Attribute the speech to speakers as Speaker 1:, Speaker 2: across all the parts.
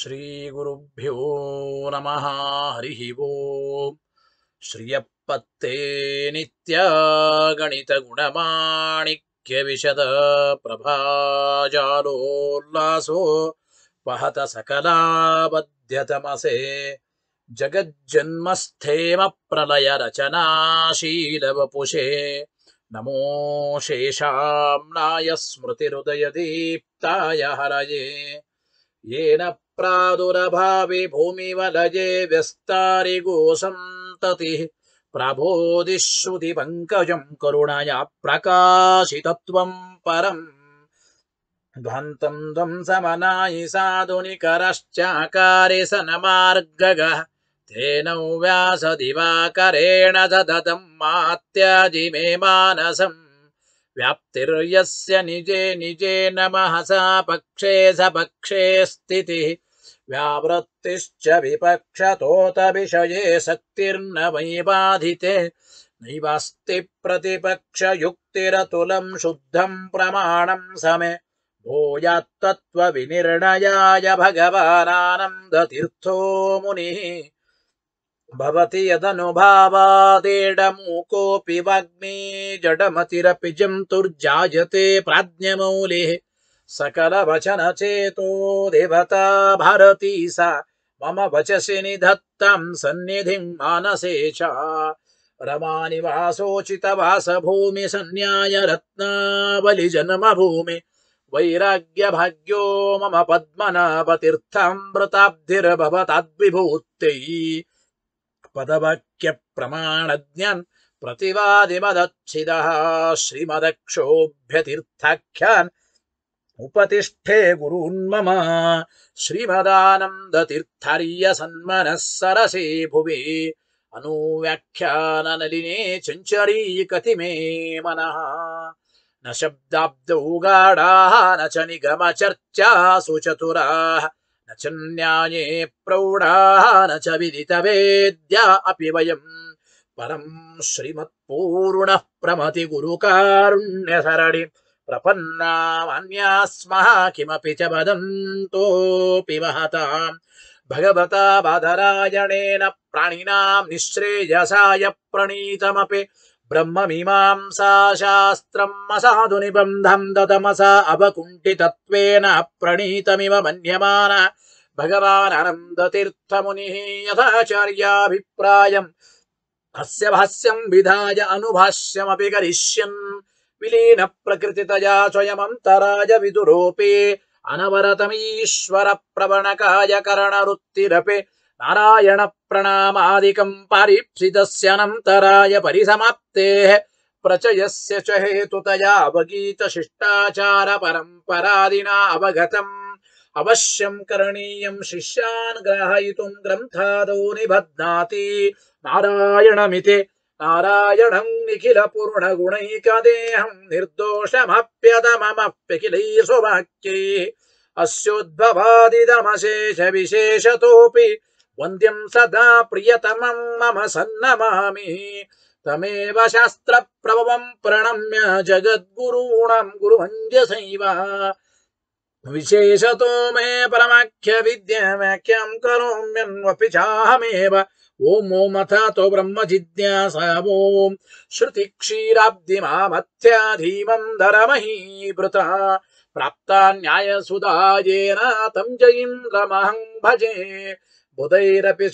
Speaker 1: श्रीगुरुभ्यो नमः हरिः वो श्रियपत्ते नित्यगणितगुणमाणिक्यविशदप्रभाजालोल्लासो वहत सकलाबध्यतमसे जगज्जन्मस्थेमप्रलयरचनाशीलवपुषे नमो शेषाम्नाय स्मृतिहृदयदीप्ताय हरये येन प्रादुरभावि भूमिवलये गोसंतति सन्ततिः प्रभोदिश्रुति पङ्कजम् करुणया प्रकाशितत्वम् परम् ध्वन्तम् द्वं समनायि साधुनिकरश्चाकारि सनमार्गगः तेनो व्यासदि वा करेण दधदम् मात्याजिमे मानसम् व्याप्तिर्यस्य निजे निजे नमः स पक्षे स पक्षे स्थितिः व्यावृत्तिश्च विपक्षतोतविषये शक्तिर्न वै बाधिते नैवास्ति प्रतिपक्षयुक्तिरतुलम् शुद्धम् प्रमाणम् समे भूयात्तत्त्वविनिर्णयाय भगवानानन्दतीर्थो मुनिः भवति यदनुभावादेडमूकोऽपि वाग्मी जडमतिरपि जन्तुर्जायते प्राज्ञमौलिः सकलवचनचेतो देवता भारती सा मम वचसि निधत्तम् सन्निधिम् मानसे च भूमि रत्नावलिजन्मभूमि वैराग्यभाग्यो मम पद्मनाभतीर्थामृताब्धिर्भवताद्विभूत्यै पदवाक्य पदवाक्यप्रमाणज्ञान् प्रतिवादिमदच्छिदः श्रीमदक्षोभ्यतीर्थाख्यान् उपतिष्ठे गुरून्मम श्रीमदानन्दतीर्थार्यसन्मनः सरसी भुवि अनुव्याख्याननलिने चञ्चरीकतिमे मन न शब्दाब्दौ गाढाः न च चर्चा सुचतुरा न प्रौढ़ा न्याये प्रौढाः न च विदितवेद्या अपि वयम् परं श्रीमत्पूर्णः प्रमति गुरुकारुण्यसरणि प्रपन्नामन्या स्मः किमपि च वदन्तोऽपि महता भगवता बाधरायणेन प्राणिनां निःश्रेयसाय प्रणीतमपि ब्रह्ममीमांसा शास्त्रम् असाधुनिबन्धम् दतमसा अवकुण्ठितत्वेन अप्रणीतमिव मन्यमान भगवान् यथाचार्याभिप्रायम् अस्य भाष्यम् विधाय अनुभाष्यमपि करिष्यन् विलीन प्रकृतितया विदुरोपे अनवरतमीश्वर नारायण पारीप्सितस्यनन्तराय परिसमाप्तेः प्रचय से हेतुतया अवगीतशिष्टाचारपरम्परादिना अवगतम् अवश्यम् करणीयम् शिष्यान् ग्राहयितुम् ग्रन्थादौ निबध्नाति नारायणमिति नारायणम् निखिलपूर्णगुणैकदेहम् निर्दोषमप्यदममप्यखिलैः विशेष तो वंद्यम सदा प्रियतम मम सन्नमामि तमेव प्रभव प्रणम्य गुरुभंज विशेष तो मे परमाख्यविद्याव्याख्याम् करोम्यन्वपि चाहमेव ब्रह्म ॐ अथातो श्रुति ॐ श्रुतिक्षीराब्धिमामथ्या धीमम् धरमहीभृता प्राप्ता सुधा येन तम जयीन्द्रमहम् भजे बुधैरपि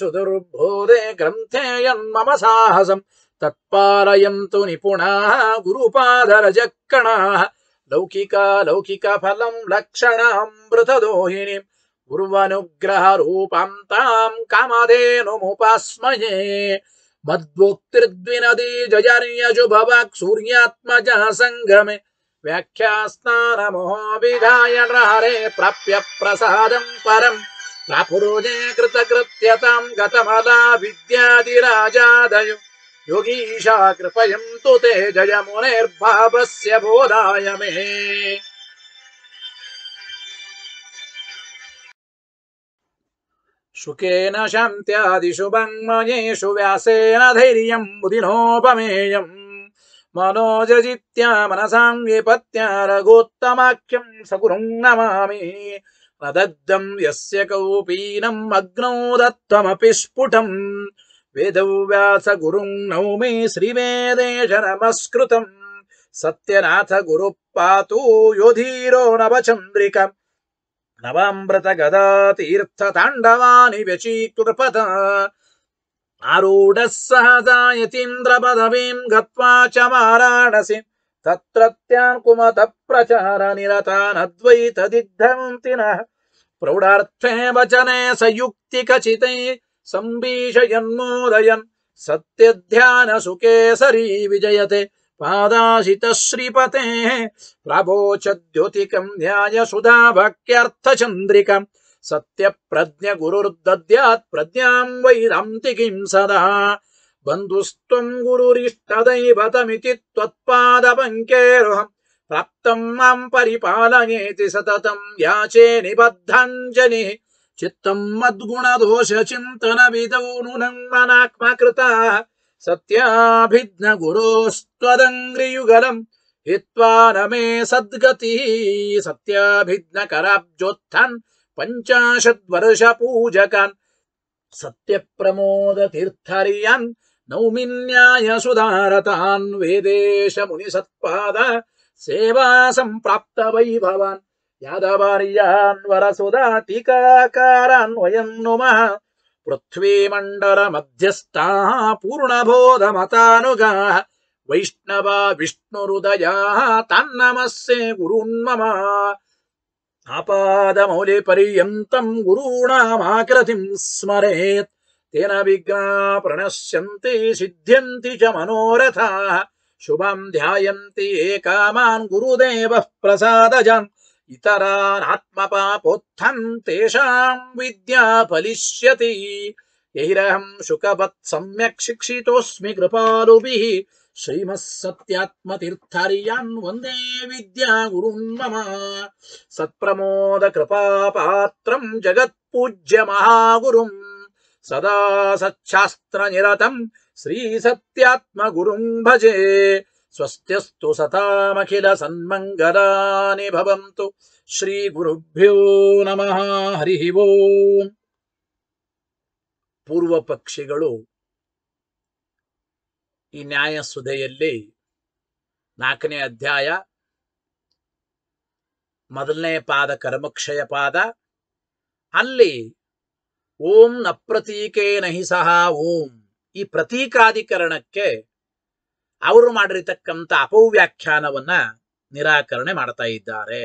Speaker 1: ग्रंथे यम साहसम साहसम् तत्पालयन्तु निपुणाः गुरुपादरजक्कणाः लौकिका फलम लक्षण अमृत लौकिकफलम् लक्षणामृतदोहिनीम् गुर्वनुग्रहरूपाम् ताम् कामधेनुमुपास्मये मद्वोक्तिर्द्विनदी संग्रमे सूर्यात्मजा सङ्गमे व्याख्यास्नानमोऽभिधाय हरे प्राप्य प्रसाद परम प्रापुरोजे कृतकृत्यताम् गतमला विद्यादिराजादयो योगीशा कृपयम् तु ते जयमुनेर्भावस्य बोधाय मे सुखेन शान्त्यादिशुभङ्मयेषु व्यासेन बुधिनोपमेयम् मनोजजित्या मनसां विपत्या नमामि प्रदग्धम् यस्य कौपीनम् अग्नौ दत्तमपि स्फुटम् वेदव्यास गुरुम् नौमि श्रीवेदेश नमस्कृतम् सत्यनाथ गुरुः पातु योधीरो गदा तीर्थ ताण्डवानि व्यचीकृपत आरूढः सहजायतीन्द्रपदवीम् गत्वा च माराणसीम् प्रचार तत्रत्यान् न प्रौढार्थे वचने स युक्ति युक्तिकचितै सम्भीषयन्मोदयन् सरी विजयते पादाशित पादाशितश्रीपतेः प्रभोचद्युतिकम् न्यायसुधाभक्त्यर्थचन्द्रिकम् सत्यप्रज्ञगुरुर्दद्यात् प्रज्ञाम् वैदन्तिकीम् सदा बन्धुस्त्वम् गुरुरिष्टदैवतमिति त्वत्पादपङ्केरुहम् प्राप्तम् माम् परिपालयेति सततम् याचे निबद्धाञ्जलिः चित्तम् मद्गुणदोषचिन्तनविदौ नुनङ्मनात्मकृता सत्याभिघ्नगुरोस्त्वदङ्घ्रियुगलम् हित्वा न मे सद्गतिः सत्य प्रमोद सत्यप्रमोदतीर्थर्यन् నౌమిన్యాయ సుధారతాన్ వేదేశ ముని సత్పాద సేవా సంప్రాప్త వైభవాన్ యాదవార్యాన్ వరసుధా టీకాకారాన్ వయం నుమ పృథ్వీమండల మధ్యస్థా పూర్ణబోధమతానుగా వైష్ణవా విష్ణుహృదయా తన్నమస్సే గురున్మమ ఆపాదమౌలి పర్యంతం గురూణామాకృతిం స్మరేత్ तेन विघ्ना प्रणश्य सिद्ध्य मनोरथा शुभम शुभम् गुरुदेव प्रसाद कामान् गुरुदेवः प्रसादजान् इतरानात्मपापोत्थम् तेषाम् विद्या फलिष्यति यैरहम् शुकवत् सम्यक् शिक्षितोऽस्मि कृपालुभिः श्रीमः मम सत्प्रमोदकृपापात्रम् जगत्पूज्य महागुरुम् ಸದಾ ಸಚ್ಚಾಸ್ತ್ರ ನಿರತಂ ಶ್ರೀ ಸತ್ಯಾತ್ಮ ಗುರುಂ ಶ್ರೀ ಗುರುಭ್ಯೋ ನಮಃ ಪೂರ್ವ ಪಕ್ಷಿಗಳು ಈ ಸುದೆಯಲ್ಲಿ ನಾಲ್ಕನೇ ಅಧ್ಯಾಯ ಮೊದಲನೇ ಪಾದ ಕರ್ಮಕ್ಷಯ ಪಾದ ಅಲ್ಲಿ ಓಂ ನ ಪ್ರತೀಕೇ ಹಿ ಸಹ ಓಂ ಈ ಪ್ರತೀಕಾಧಿಕರಣಕ್ಕೆ ಅವರು ಮಾಡಿರತಕ್ಕಂಥ ಅಪವ್ಯಾಖ್ಯಾನವನ್ನ ನಿರಾಕರಣೆ ಮಾಡ್ತಾ ಇದ್ದಾರೆ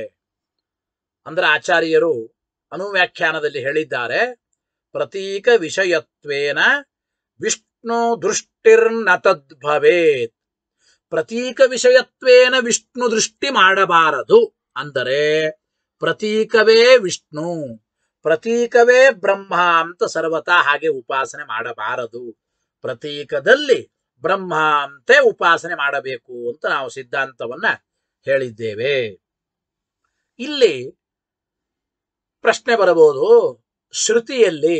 Speaker 1: ಅಂದ್ರೆ ಆಚಾರ್ಯರು ಅನುವ್ಯಾಖ್ಯಾನದಲ್ಲಿ ಹೇಳಿದ್ದಾರೆ ಪ್ರತೀಕ ವಿಷಯತ್ವೇನ ವಿಷ್ಣು ದೃಷ್ಟಿರ್ನ ತದ್ಭವೇತ್ ಪ್ರತೀಕ ವಿಷಯತ್ವೇನ ವಿಷ್ಣು ದೃಷ್ಟಿ ಮಾಡಬಾರದು ಅಂದರೆ ಪ್ರತೀಕವೇ ವಿಷ್ಣು ಪ್ರತೀಕವೇ ಬ್ರಹ್ಮ ಅಂತ ಸರ್ವತಾ ಹಾಗೆ ಉಪಾಸನೆ ಮಾಡಬಾರದು ಪ್ರತೀಕದಲ್ಲಿ ಬ್ರಹ್ಮ ಅಂತೆ ಉಪಾಸನೆ ಮಾಡಬೇಕು ಅಂತ ನಾವು ಸಿದ್ಧಾಂತವನ್ನ ಹೇಳಿದ್ದೇವೆ ಇಲ್ಲಿ ಪ್ರಶ್ನೆ ಬರಬಹುದು ಶ್ರುತಿಯಲ್ಲಿ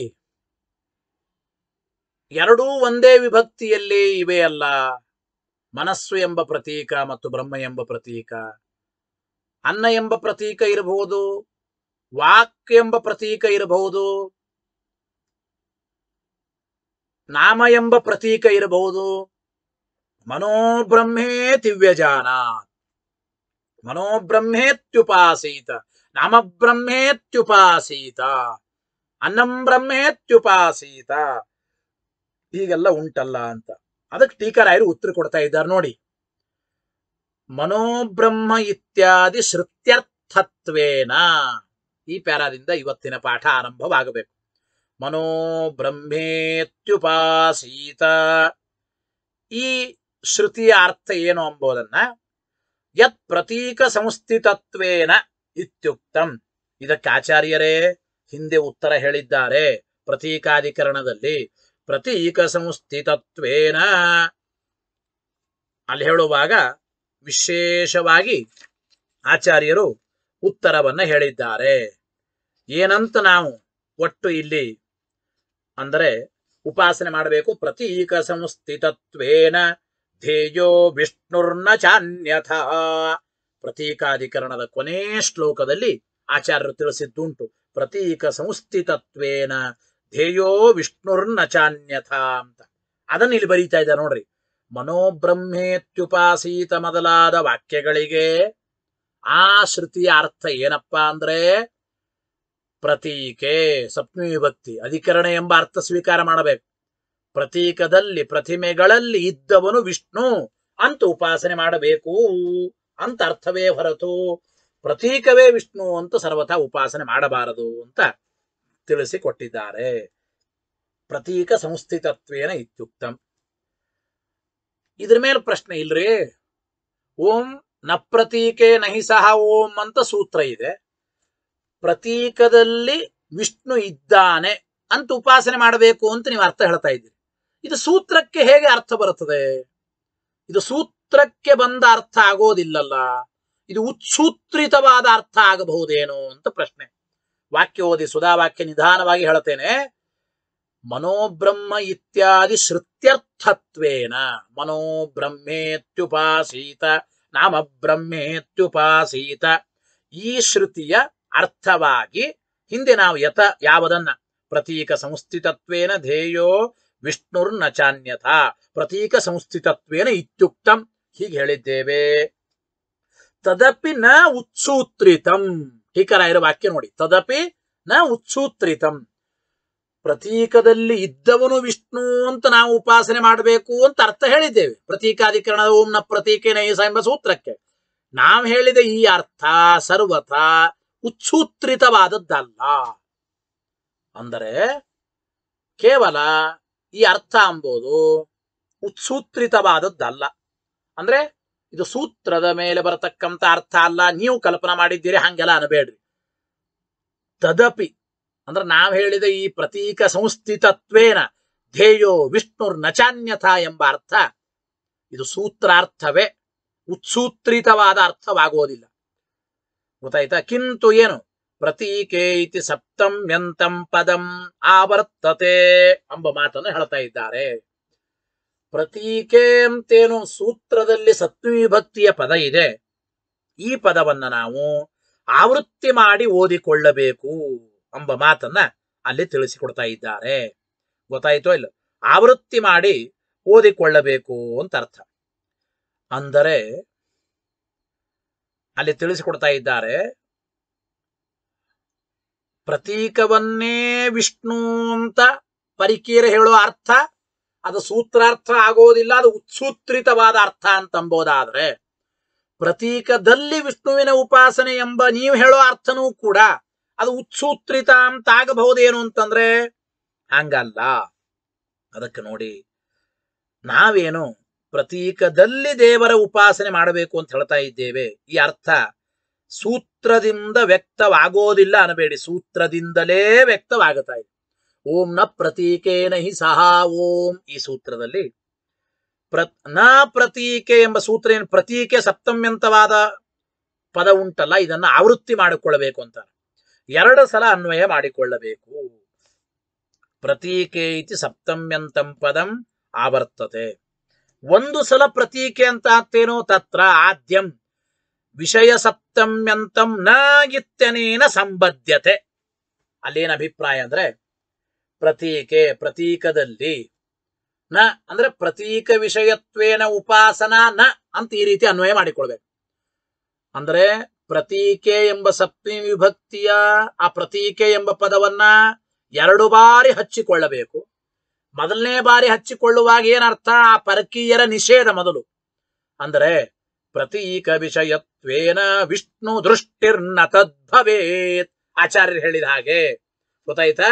Speaker 1: ಎರಡೂ ಒಂದೇ ವಿಭಕ್ತಿಯಲ್ಲಿ ಇವೆಯಲ್ಲ ಮನಸ್ಸು ಎಂಬ ಪ್ರತೀಕ ಮತ್ತು ಬ್ರಹ್ಮ ಎಂಬ ಪ್ರತೀಕ ಅನ್ನ ಎಂಬ ಪ್ರತೀಕ ಇರಬಹುದು ವಾಕ್ ಎಂಬ ಪ್ರತೀಕ ಇರಬಹುದು ನಾಮ ಎಂಬ ಪ್ರತೀಕ ಇರಬಹುದು ಮನೋಬ್ರಹ್ಮೇ ದಿವ್ಯಜಾನ ಮನೋಬ್ರಹ್ಮೇತ್ಯುಪಾಸೀತ ನಾಮ ಬ್ರಹ್ಮೇತ್ಯುಪಾಸೀತ ಅನ್ನಂ ಬ್ರಹ್ಮೇತ್ಯುಪಾಸೀತ ಹೀಗೆಲ್ಲ ಉಂಟಲ್ಲ ಅಂತ ಅದಕ್ಕೆ ಟೀಕರಾಯರು ಉತ್ತರ ಕೊಡ್ತಾ ಇದ್ದಾರೆ ನೋಡಿ ಮನೋಬ್ರಹ್ಮ ಇತ್ಯಾದಿ ಶ್ರುತ್ಯರ್ಥತ್ವೇನ ಈ ಪ್ಯಾರಾದಿಂದ ಇವತ್ತಿನ ಪಾಠ ಆರಂಭವಾಗಬೇಕು ಮನೋ ಬ್ರಹ್ಮೇತ್ಯುಪಾಸೀತ ಈ ಶ್ರುತಿಯ ಅರ್ಥ ಏನು ಅಂಬೋದನ್ನ ಯತ್ ಪ್ರತೀಕ ಸಂಸ್ಥಿತತ್ವೇನ ಇತ್ಯುಕ್ತಂ ಇದಕ್ಕೆ ಆಚಾರ್ಯರೇ ಹಿಂದೆ ಉತ್ತರ ಹೇಳಿದ್ದಾರೆ ಪ್ರತೀಕಾಧಿಕರಣದಲ್ಲಿ ಪ್ರತೀಕ ಸಂಸ್ಥಿತತ್ವೇನ ಅಲ್ಲಿ ಹೇಳುವಾಗ ವಿಶೇಷವಾಗಿ ಆಚಾರ್ಯರು ಉತ್ತರವನ್ನ ಹೇಳಿದ್ದಾರೆ ಏನಂತ ನಾವು ಒಟ್ಟು ಇಲ್ಲಿ ಅಂದರೆ ಉಪಾಸನೆ ಮಾಡಬೇಕು ಪ್ರತೀಕ ಸಂಸ್ಥಿತತ್ವೇನ ಧ್ಯೇಯೋ ವಿಷ್ಣುರ್ನ ಚಾನ್ಯಥ ಪ್ರತೀಕಾಧಿಕರಣದ ಕೊನೆಯ ಶ್ಲೋಕದಲ್ಲಿ ಆಚಾರ್ಯರು ತಿಳಿಸಿದ್ದುಂಟು ಪ್ರತೀಕ ಸಂಸ್ಥಿತತ್ವೇನ ಧ್ಯೇಯೋ ವಿಷ್ಣುರ್ನ ಚಾನ್ಯಥ ಅಂತ ಅದನ್ನ ಇಲ್ಲಿ ಬರೀತಾ ಇದ್ದಾರೆ ನೋಡ್ರಿ ಮನೋಬ್ರಹ್ಮೇತ್ಯುಪಾಸೀತ ಮೊದಲಾದ ವಾಕ್ಯಗಳಿಗೆ ಆ ಶ್ರುತಿಯ ಅರ್ಥ ಏನಪ್ಪಾ ಅಂದ್ರೆ ಪ್ರತೀಕೆ ಸಪ್ತಮಿ ವಿಭಕ್ತಿ ಅಧಿಕರಣ ಎಂಬ ಅರ್ಥ ಸ್ವೀಕಾರ ಮಾಡಬೇಕು ಪ್ರತೀಕದಲ್ಲಿ ಪ್ರತಿಮೆಗಳಲ್ಲಿ ಇದ್ದವನು ವಿಷ್ಣು ಅಂತ ಉಪಾಸನೆ ಮಾಡಬೇಕು ಅಂತ ಅರ್ಥವೇ ಹೊರತು ಪ್ರತೀಕವೇ ವಿಷ್ಣು ಅಂತ ಸರ್ವಥಾ ಉಪಾಸನೆ ಮಾಡಬಾರದು ಅಂತ ತಿಳಿಸಿಕೊಟ್ಟಿದ್ದಾರೆ ಪ್ರತೀಕ ಸಂಸ್ಥಿತತ್ವೇನ ಇತ್ಯುಕ್ತಂ ಇದ್ರ ಮೇಲೆ ಪ್ರಶ್ನೆ ಇಲ್ರಿ ಓಂ ನಪ್ರತೀಕೆ ನಹಿ ಸಹ ಓಂ ಅಂತ ಸೂತ್ರ ಇದೆ ಪ್ರತೀಕದಲ್ಲಿ ವಿಷ್ಣು ಇದ್ದಾನೆ ಅಂತ ಉಪಾಸನೆ ಮಾಡಬೇಕು ಅಂತ ನೀವು ಅರ್ಥ ಹೇಳ್ತಾ ಇದ್ದೀರಿ ಇದು ಸೂತ್ರಕ್ಕೆ ಹೇಗೆ ಅರ್ಥ ಬರುತ್ತದೆ ಇದು ಸೂತ್ರಕ್ಕೆ ಬಂದ ಅರ್ಥ ಆಗೋದಿಲ್ಲಲ್ಲ ಇದು ಉತ್ಸೂತ್ರಿತವಾದ ಅರ್ಥ ಆಗಬಹುದೇನೋ ಅಂತ ಪ್ರಶ್ನೆ ವಾಕ್ಯ ಓದಿ ಸುಧಾ ವಾಕ್ಯ ನಿಧಾನವಾಗಿ ಹೇಳ್ತೇನೆ ಮನೋಬ್ರಹ್ಮ ಇತ್ಯಾದಿ ಶ್ರುತ್ಯರ್ಥತ್ವೇನ ಮನೋಬ್ರಹ್ಮೇತ್ಯುಪಾಸೀತ ನಾಮ ಬ್ರಹ್ಮೇತ್ಯುಪಾಸೀತ ಈ ಶ್ರುತಿಯ ಅರ್ಥವಾಗಿ ಹಿಂದೆ ನಾವು ಯಥ ಯಾವದನ್ನ ಪ್ರತೀಕ ಸಂಸ್ಥಿತತ್ವೇನ ಧ್ಯೇಯೋ ವಿಷ್ಣುರ್ನ ಚಾನ್ಯಥ ಪ್ರತೀಕ ಸಂಸ್ಥಿತತ್ವೇನ ಇತ್ಯುಕ್ತಂ ಹೀಗೆ ಹೇಳಿದ್ದೇವೆ ತದಪಿ ನ ಉತ್ಸೂತ್ರಿತಂ ಟೀಕರಾಯರ ವಾಕ್ಯ ನೋಡಿ ತದಪಿ ನ ಉತ್ಸೂತ್ರಿತಂ ಪ್ರತೀಕದಲ್ಲಿ ಇದ್ದವನು ವಿಷ್ಣು ಅಂತ ನಾವು ಉಪಾಸನೆ ಮಾಡಬೇಕು ಅಂತ ಅರ್ಥ ಹೇಳಿದ್ದೇವೆ ಪ್ರತೀಕಾಧಿಕರಣದ ಓಂನ ಪ್ರತೀಕೆ ನೈಸ ಎಂಬ ಸೂತ್ರಕ್ಕೆ ನಾವು ಹೇಳಿದ ಈ ಅರ್ಥ ಸರ್ವಥ ಉತ್ಸೂತ್ರಿತವಾದದ್ದಲ್ಲ ಅಂದರೆ ಕೇವಲ ಈ ಅರ್ಥ ಅಂಬೋದು ಉತ್ಸೂತ್ರಿತವಾದದ್ದಲ್ಲ ಅಂದ್ರೆ ಇದು ಸೂತ್ರದ ಮೇಲೆ ಬರತಕ್ಕಂಥ ಅರ್ಥ ಅಲ್ಲ ನೀವು ಕಲ್ಪನಾ ಮಾಡಿದ್ದೀರಿ ಹಂಗೆಲ್ಲ ಅನ್ನಬೇಡ್ರಿ ತದಪಿ ಅಂದ್ರೆ ನಾವು ಹೇಳಿದ ಈ ಪ್ರತೀಕ ಸಂಸ್ಥಿತತ್ವೇನ ಧ್ಯೇಯೋ ವಿಷ್ಣುರ್ ನಚಾನ್ಯಥಾ ಎಂಬ ಅರ್ಥ ಇದು ಸೂತ್ರಾರ್ಥವೇ ಉತ್ಸೂತ್ರಿತವಾದ ಅರ್ಥವಾಗುವುದಿಲ್ಲ ಗೊತ್ತಾಯ್ತಾ ಕಿಂತು ಏನು ಪ್ರತೀಕೆ ಇತಿ ಸಪ್ತಂ ಎಂತಂ ಪದಂ ಆವರ್ತತೆ ಎಂಬ ಮಾತನ್ನು ಹೇಳ್ತಾ ಇದ್ದಾರೆ ಪ್ರತೀಕೆ ಅಂತೇನು ಸೂತ್ರದಲ್ಲಿ ಸತ್ವಿಭಕ್ತಿಯ ಪದ ಇದೆ ಈ ಪದವನ್ನು ನಾವು ಆವೃತ್ತಿ ಮಾಡಿ ಓದಿಕೊಳ್ಳಬೇಕು ಎಂಬ ಮಾತನ್ನ ಅಲ್ಲಿ ತಿಳಿಸಿಕೊಡ್ತಾ ಇದ್ದಾರೆ ಗೊತ್ತಾಯಿತೋ ಇಲ್ಲ ಆವೃತ್ತಿ ಮಾಡಿ ಓದಿಕೊಳ್ಳಬೇಕು ಅಂತ ಅರ್ಥ ಅಂದರೆ ಅಲ್ಲಿ ತಿಳಿಸಿಕೊಡ್ತಾ ಇದ್ದಾರೆ ಪ್ರತೀಕವನ್ನೇ ವಿಷ್ಣು ಅಂತ ಪರಿಕೀರ ಹೇಳೋ ಅರ್ಥ ಅದು ಸೂತ್ರಾರ್ಥ ಆಗೋದಿಲ್ಲ ಅದು ಉತ್ಸೂತ್ರಿತವಾದ ಅರ್ಥ ಅಂತಂಬೋದಾದ್ರೆ ಪ್ರತೀಕದಲ್ಲಿ ವಿಷ್ಣುವಿನ ಉಪಾಸನೆ ಎಂಬ ನೀವು ಹೇಳೋ ಅರ್ಥನೂ ಕೂಡ ಅದು ಉತ್ಸೂತ್ರಿತ ಅಂತಾಗಬಹುದೇನು ಅಂತಂದ್ರೆ ಹಂಗಲ್ಲ ಅದಕ್ಕೆ ನೋಡಿ ನಾವೇನು ಪ್ರತೀಕದಲ್ಲಿ ದೇವರ ಉಪಾಸನೆ ಮಾಡಬೇಕು ಅಂತ ಹೇಳ್ತಾ ಇದ್ದೇವೆ ಈ ಅರ್ಥ ಸೂತ್ರದಿಂದ ವ್ಯಕ್ತವಾಗೋದಿಲ್ಲ ಅನ್ನಬೇಡಿ ಸೂತ್ರದಿಂದಲೇ ವ್ಯಕ್ತವಾಗುತ್ತಾ ಇದೆ ಓಂ ನ ಪ್ರತೀಕೇನ ಹಿ ಸಹ ಓಂ ಈ ಸೂತ್ರದಲ್ಲಿ ಪ್ರ ನ ಪ್ರತೀಕೆ ಎಂಬ ಸೂತ್ರ ಏನು ಪ್ರತೀಕೆ ಸಪ್ತಮ್ಯಂತವಾದ ಪದ ಉಂಟಲ್ಲ ಇದನ್ನ ಆವೃತ್ತಿ ಮಾಡಿಕೊಳ್ಳಬೇಕು ಅಂತಾರೆ ಎರಡು ಸಲ ಅನ್ವಯ ಮಾಡಿಕೊಳ್ಳಬೇಕು ಪ್ರತೀಕೆ ಇತಿ ಸಪ್ತಮ್ಯಂತಂ ಪದಂ ಆವರ್ತತೆ ಒಂದು ಸಲ ಪ್ರತೀಕೆ ಅಂತ ಆಗ್ತೇನೋ ತತ್ರ ಆದ್ಯಂ ವಿಷಯ ಸಪ್ತಮ್ಯಂತಂ ನಾಗಿತ್ಯನೇನ ಸಂಬದ್ಧತೆ ಅಲ್ಲೇನ ಅಭಿಪ್ರಾಯ ಅಂದ್ರೆ ಪ್ರತೀಕೆ ಪ್ರತೀಕದಲ್ಲಿ ನ ಅಂದ್ರೆ ಪ್ರತೀಕ ವಿಷಯತ್ವೇನ ಉಪಾಸನಾ ನ ಅಂತ ಈ ರೀತಿ ಅನ್ವಯ ಮಾಡಿಕೊಳ್ಬೇಕು ಅಂದ್ರೆ ಪ್ರತೀಕೆ ಎಂಬ ಸಪ್ತಮಿ ವಿಭಕ್ತಿಯ ಆ ಪ್ರತೀಕೆ ಎಂಬ ಪದವನ್ನ ಎರಡು ಬಾರಿ ಹಚ್ಚಿಕೊಳ್ಳಬೇಕು ಮೊದಲನೇ ಬಾರಿ ಹಚ್ಚಿಕೊಳ್ಳುವಾಗ ಏನರ್ಥ ಆ ಪರಕೀಯರ ನಿಷೇಧ ಮೊದಲು ಅಂದರೆ ಪ್ರತೀಕ ವಿಷಯತ್ವೇನ ವಿಷ್ಣು ದೃಷ್ಟಿರ್ನ ತದ್ಭವೇತ್ ಆಚಾರ್ಯರು ಹೇಳಿದ ಹಾಗೆ ಗೊತ್ತಾಯ್ತಾ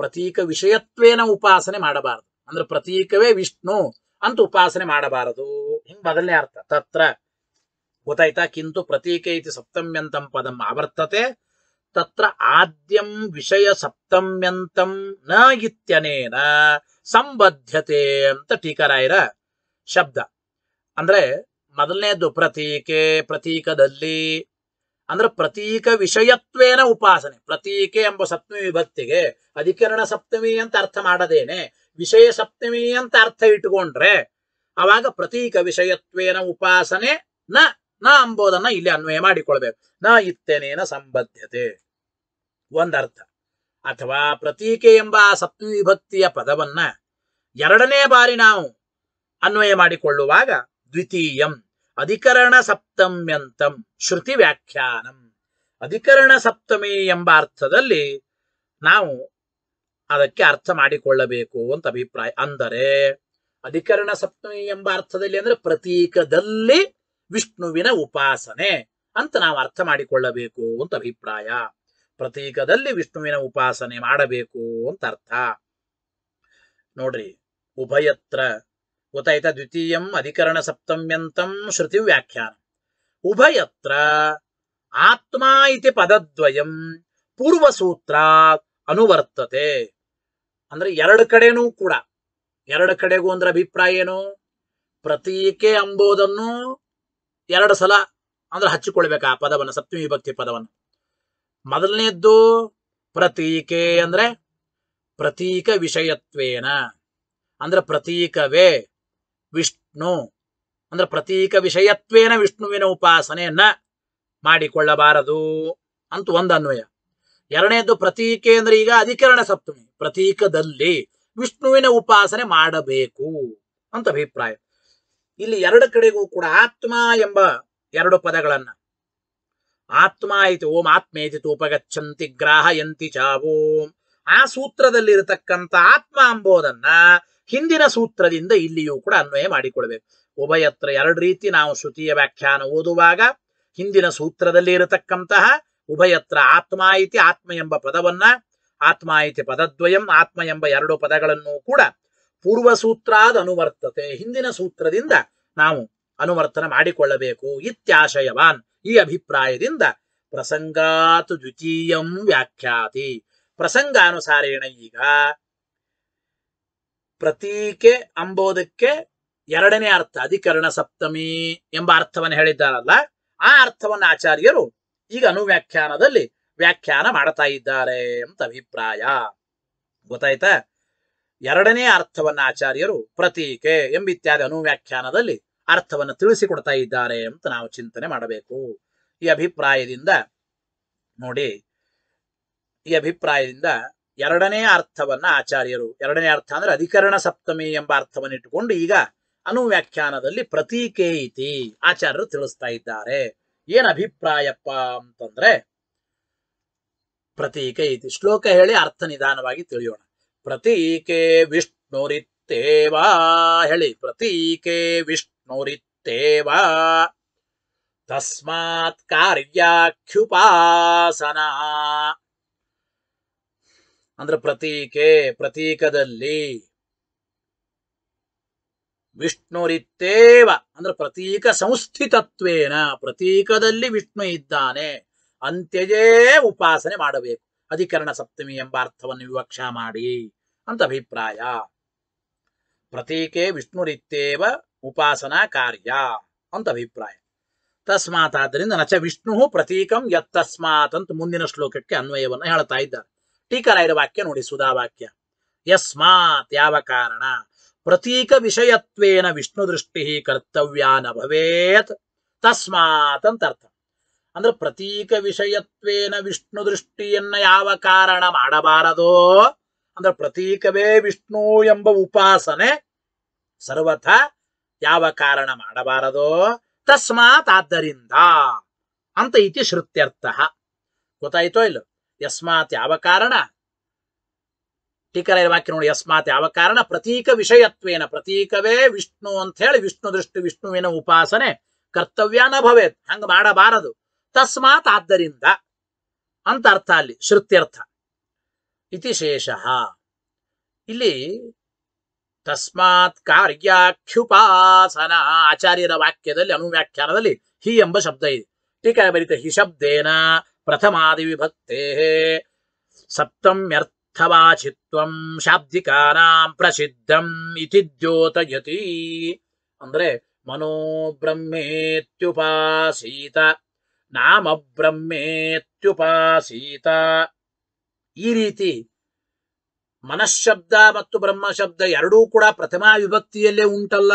Speaker 1: ಪ್ರತೀಕ ವಿಷಯತ್ವೇನ ಉಪಾಸನೆ ಮಾಡಬಾರದು ಅಂದ್ರೆ ಪ್ರತೀಕವೇ ವಿಷ್ಣು ಅಂತ ಉಪಾಸನೆ ಮಾಡಬಾರದು ಹಿಂಗ್ ಮೊದಲನೇ ಅರ್ಥ ತತ್ರ ಗೊತ್ತಾಯ್ತಾ ಕಿಂತು ಪ್ರತೀಕೆ ಇತಿ ಸಪ್ತಮ್ಯಂತಂ ಪದಂ ಆವರ್ತತೆ ತತ್ರ ಆದ್ಯಂ ವಿಷಯ ಸಪ್ತಮ್ಯಂತಂ ನ ಇತ್ಯನೇನ ಸಂಬದ್ಧತೆ ಅಂತ ಟೀಕರಾಯರ ಶಬ್ದ ಅಂದ್ರೆ ಮೊದಲನೇದು ಪ್ರತೀಕೆ ಪ್ರತೀಕದಲ್ಲಿ ಅಂದ್ರೆ ಪ್ರತೀಕ ವಿಷಯತ್ವೇನ ಉಪಾಸನೆ ಪ್ರತೀಕೆ ಎಂಬ ಸಪ್ತಮಿ ವಿಭಕ್ತಿಗೆ ಅಧಿಕರಣ ಸಪ್ತಮಿ ಅಂತ ಅರ್ಥ ಮಾಡದೇನೆ ವಿಷಯ ಸಪ್ತಮಿ ಅಂತ ಅರ್ಥ ಇಟ್ಟುಕೊಂಡ್ರೆ ಅವಾಗ ಪ್ರತೀಕ ವಿಷಯತ್ವೇನ ಉಪಾಸನೆ ನ ನ ಅಂಬೋದನ್ನ ಇಲ್ಲಿ ಅನ್ವಯ ಮಾಡಿಕೊಳ್ಬೇಕು ನ ಇತ್ತೇನೇನ ಸಂಬದ್ಧತೆ ಒಂದರ್ಥ ಅಥವಾ ಪ್ರತೀಕೆ ಎಂಬ ಆ ಸಪ್ತವಿಭಕ್ತಿಯ ಪದವನ್ನ ಎರಡನೇ ಬಾರಿ ನಾವು ಅನ್ವಯ ಮಾಡಿಕೊಳ್ಳುವಾಗ ದ್ವಿತೀಯಂ ಅಧಿಕರಣ ಸಪ್ತಮ್ಯಂತಂ ಶ್ರುತಿ ವ್ಯಾಖ್ಯಾನಂ ಅಧಿಕರಣ ಸಪ್ತಮಿ ಎಂಬ ಅರ್ಥದಲ್ಲಿ ನಾವು ಅದಕ್ಕೆ ಅರ್ಥ ಮಾಡಿಕೊಳ್ಳಬೇಕು ಅಂತ ಅಭಿಪ್ರಾಯ ಅಂದರೆ ಅಧಿಕರಣ ಸಪ್ತಮಿ ಎಂಬ ಅರ್ಥದಲ್ಲಿ ಅಂದ್ರೆ ಪ್ರತೀಕದಲ್ಲಿ ವಿಷ್ಣುವಿನ ಉಪಾಸನೆ ಅಂತ ನಾವು ಅರ್ಥ ಮಾಡಿಕೊಳ್ಳಬೇಕು ಅಂತ ಅಭಿಪ್ರಾಯ ಪ್ರತೀಕದಲ್ಲಿ ವಿಷ್ಣುವಿನ ಉಪಾಸನೆ ಮಾಡಬೇಕು ಅಂತ ಅರ್ಥ ನೋಡ್ರಿ ಉಭಯತ್ರ ಗೊತ್ತಾಯ್ತ ದ್ವಿತೀಯಂ ಅಧಿಕರಣ ಸಪ್ತಮ್ಯಂತಂ ಶ್ರುತಿ ವ್ಯಾಖ್ಯಾನ ಉಭಯತ್ರ ಆತ್ಮ ಇತಿ ಪದದ್ವಯಂ ಪೂರ್ವಸೂತ್ರ ಅನುವರ್ತತೆ ಅಂದ್ರೆ ಎರಡು ಕಡೆನೂ ಕೂಡ ಎರಡು ಕಡೆಗೂ ಅಂದ್ರೆ ಅಭಿಪ್ರಾಯ ಏನು ಪ್ರತೀಕೆ ಅಂಬೋದನ್ನು ಎರಡು ಸಲ ಅಂದ್ರೆ ಹಚ್ಚಿಕೊಳ್ಬೇಕು ಆ ಪದವನ್ನು ಸಪ್ತಮಿ ವಿಭಕ್ತಿ ಪದವನ್ನು ಮೊದಲನೆಯದ್ದು ಪ್ರತೀಕೆ ಅಂದ್ರೆ ಪ್ರತೀಕ ವಿಷಯತ್ವೇನ ಅಂದ್ರೆ ಪ್ರತೀಕವೇ ವಿಷ್ಣು ಅಂದ್ರೆ ಪ್ರತೀಕ ವಿಷಯತ್ವೇನ ವಿಷ್ಣುವಿನ ಉಪಾಸನೆಯನ್ನ ಮಾಡಿಕೊಳ್ಳಬಾರದು ಅಂತ ಒಂದು ಅನ್ವಯ ಎರಡನೇದ್ದು ಪ್ರತೀಕೆ ಅಂದ್ರೆ ಈಗ ಅಧಿಕರಣ ಸಪ್ತಮಿ ಪ್ರತೀಕದಲ್ಲಿ ವಿಷ್ಣುವಿನ ಉಪಾಸನೆ ಮಾಡಬೇಕು ಅಂತ ಅಭಿಪ್ರಾಯ ಇಲ್ಲಿ ಎರಡು ಕಡೆಗೂ ಕೂಡ ಆತ್ಮ ಎಂಬ ಎರಡು ಪದಗಳನ್ನ ಆತ್ಮ ಐತಿ ಓಂ ಆತ್ಮೇತಿ ತೂಪಗಚ್ಚಂತಿ ಗ್ರಾಹಯಂತಿ ಚಾವೋ ಆ ಸೂತ್ರದಲ್ಲಿರತಕ್ಕಂಥ ಆತ್ಮ ಅಂಬೋದನ್ನ ಹಿಂದಿನ ಸೂತ್ರದಿಂದ ಇಲ್ಲಿಯೂ ಕೂಡ ಅನ್ವಯ ಮಾಡಿಕೊಳ್ಬೇಕು ಉಭಯತ್ರ ಎರಡು ರೀತಿ ನಾವು ಶ್ರುತಿಯ ವ್ಯಾಖ್ಯಾನ ಓದುವಾಗ ಹಿಂದಿನ ಸೂತ್ರದಲ್ಲಿ ಇರತಕ್ಕಂತಹ ಉಭಯತ್ರ ಆತ್ಮ ಐತಿ ಆತ್ಮ ಎಂಬ ಪದವನ್ನ ಆತ್ಮ ಐತಿ ಪದದ್ವಯಂ ಆತ್ಮ ಎಂಬ ಎರಡು ಪದಗಳನ್ನು ಕೂಡ ಪೂರ್ವ ಸೂತ್ರಾದ ಅನುವರ್ತತೆ ಹಿಂದಿನ ಸೂತ್ರದಿಂದ ನಾವು ಅನುವರ್ತನ ಮಾಡಿಕೊಳ್ಳಬೇಕು ಇತ್ಯಾಶಯವಾನ್ ಈ ಅಭಿಪ್ರಾಯದಿಂದ ಪ್ರಸಂಗಾತ್ ದ್ವಿತೀಯಂ ವ್ಯಾಖ್ಯಾತಿ ಪ್ರಸಂಗಾನುಸಾರೇಣ ಈಗ ಪ್ರತೀಕೆ ಅಂಬೋದಕ್ಕೆ ಎರಡನೇ ಅರ್ಥ ಅಧಿಕರಣ ಸಪ್ತಮಿ ಎಂಬ ಅರ್ಥವನ್ನು ಹೇಳಿದ್ದಾರಲ್ಲ ಆ ಅರ್ಥವನ್ನು ಆಚಾರ್ಯರು ಈಗ ಅನುವ್ಯಾಖ್ಯಾನದಲ್ಲಿ ವ್ಯಾಖ್ಯಾನ ಮಾಡ್ತಾ ಇದ್ದಾರೆ ಅಂತ ಅಭಿಪ್ರಾಯ ಗೊತ್ತಾಯ್ತಾ ಎರಡನೇ ಅರ್ಥವನ್ನ ಆಚಾರ್ಯರು ಪ್ರತೀಕೆ ಎಂಬಿತ್ಯಾದಿ ಅನುವ್ಯಾಖ್ಯಾನದಲ್ಲಿ ಅರ್ಥವನ್ನು ತಿಳಿಸಿಕೊಡ್ತಾ ಇದ್ದಾರೆ ಅಂತ ನಾವು ಚಿಂತನೆ ಮಾಡಬೇಕು ಈ ಅಭಿಪ್ರಾಯದಿಂದ ನೋಡಿ ಈ ಅಭಿಪ್ರಾಯದಿಂದ ಎರಡನೇ ಅರ್ಥವನ್ನ ಆಚಾರ್ಯರು ಎರಡನೇ ಅರ್ಥ ಅಂದ್ರೆ ಅಧಿಕರಣ ಸಪ್ತಮಿ ಎಂಬ ಅರ್ಥವನ್ನು ಇಟ್ಟುಕೊಂಡು ಈಗ ಅನುವ್ಯಾಖ್ಯಾನದಲ್ಲಿ ಪ್ರತೀಕೆ ಇತಿ ಆಚಾರ್ಯರು ತಿಳಿಸ್ತಾ ಇದ್ದಾರೆ ಏನ್ ಅಭಿಪ್ರಾಯಪ್ಪ ಅಂತಂದ್ರೆ ಪ್ರತೀಕೆ ಇತಿ ಶ್ಲೋಕ ಹೇಳಿ ಅರ್ಥ ನಿಧಾನವಾಗಿ ತಿಳಿಯೋಣ ಪ್ರತೀಕೆ ವಿಷ್ಣುರಿತ್ತೇವಾ ಹೇಳಿ ಪ್ರತೀಕೆ ವಿಷ್ಣುರಿತ್ತೇವಾ ತಸ್ಮಾತ್ ಕಾರ್ಯಾಖ್ಯುಪಾಸನ ಅಂದ್ರೆ ಪ್ರತೀಕೆ ಪ್ರತೀಕದಲ್ಲಿ ವಿಷ್ಣುರಿತ್ತೇವ ಅಂದ್ರೆ ಪ್ರತೀಕ ಸಂಸ್ಥಿತತ್ವೇನ ಪ್ರತೀಕದಲ್ಲಿ ವಿಷ್ಣು ಇದ್ದಾನೆ ಅಂತ್ಯಜೇ ಉಪಾಸನೆ ಮಾಡಬೇಕು ಅಧಿಕರಣ ಸಪ್ತಮಿ ಎಂಬ ಅರ್ಥವನ್ನು ವಿವಕ್ಷ ಮಾಡಿ ಅಂತ ಅಭಿಪ್ರಾಯ ಪ್ರತೀಕೆ ವಿಷ್ಣುರಿತ್ಯೇವ ಉಪಾಸನಾ ಕಾರ್ಯ ಅಂತ ಅಭಿಪ್ರಾಯ ತಸ್ಮಾತ್ ಆದ್ದರಿಂದ ನಚ ವಿಷ್ಣು ಪ್ರತೀಕಂ ಯತ್ತಸ್ಮಾತ್ ಅಂತ ಮುಂದಿನ ಶ್ಲೋಕಕ್ಕೆ ಅನ್ವಯವನ್ನು ಹೇಳ್ತಾ ಇದ್ದಾರೆ ಟೀಕರಾಯರ ವಾಕ್ಯ ನೋಡಿ ಸುಧಾ ವಾಕ್ಯ ಯಸ್ಮಾತ್ ಯಾವ ಕಾರಣ ಪ್ರತೀಕ ವಿಷಯತ್ವೇನ ವಿಷ್ಣು ದೃಷ್ಟಿ ಕರ್ತವ್ಯ ನ ಭವೇತ್ ತಸ್ಮಾತ್ ಅಂತ ಅರ್ಥ ಅಂದ್ರೆ ಪ್ರತೀಕ ವಿಷಯತ್ವೇನ ವಿಷ್ಣು ದೃಷ್ಟಿಯನ್ನ ಯಾವ ಕಾರಣ ಮಾಡಬಾರದೋ ಅಂದ್ರೆ ಪ್ರತೀಕವೇ ವಿಷ್ಣು ಎಂಬ ಉಪಾಸನೆ ಸರ್ವಥ ಯಾವ ಕಾರಣ ಮಾಡಬಾರದೋ ತಸ್ಮಾತ್ ಆದ್ದರಿಂದ ಅಂತ ಇತಿ ಶ್ರುತ್ಯರ್ಥ ಗೊತ್ತಾಯ್ತೋ ಇಲ್ಲ ಯಸ್ಮಾತ್ ಯಾವ ಕಾರಣ ಟೀಕರ ವಾಕ್ಯ ನೋಡಿ ಯಸ್ಮಾತ್ ಯಾವ ಕಾರಣ ಪ್ರತೀಕ ವಿಷಯತ್ವೇನ ಪ್ರತೀಕವೇ ವಿಷ್ಣು ಅಂತ ಹೇಳಿ ವಿಷ್ಣು ದೃಷ್ಟಿ ವಿಷ್ಣುವಿನ ಉಪಾಸನೆ ಕರ್ತವ್ಯ ನ ಭವೇತ್ ಹಂಗ ಮಾಡಬಾರದು ತಸ್ಮಾತ್ ಆದ್ದರಿಂದ ಅಂತ ಅರ್ಥ ಅಲ್ಲಿ ಶ್ರುತ್ಯರ್ಥ ಶೇಷ ಇಲ್ಲಿ ತಸ್ಮಾತ್ ಕಾರ್ಯಾಖ್ಯುಪಾಸನ ಆಚಾರ್ಯರ ವಾಕ್ಯದಲ್ಲಿ ಅನುವ್ಯಾಖ್ಯಾನದಲ್ಲಿ ಹಿ ಎಂಬ ಶಬ್ದ ಇದೆ ಟೀಕಾ ಬರೀತ ಹಿ ಶಬ್ದೇನ ಪ್ರಥಮಾದಿ ವಿಭಕ್ತೆ ಸಪ್ತಮ್ಯರ್ಥವಾಚಿತ್ವಂ ಶಾಬ್ದಿಕಾನಾಂ ಪ್ರಸಿದ್ಧಂ ಇತಿ ದ್ಯೋತಯತಿ ಅಂದ್ರೆ ಮನೋಬ್ರಹ್ಮೇತ್ಯುಪಾಸೀತ ನಾಮ ಬ್ರಹ್ಮೇತ್ಯುಪಾಸೀತ ಈ ರೀತಿ ಮನಃಶಬ್ದ ಮತ್ತು ಬ್ರಹ್ಮ ಶಬ್ದ ಎರಡೂ ಕೂಡ ಪ್ರಥಮಾ ವಿಭಕ್ತಿಯಲ್ಲೇ ಉಂಟಲ್ಲ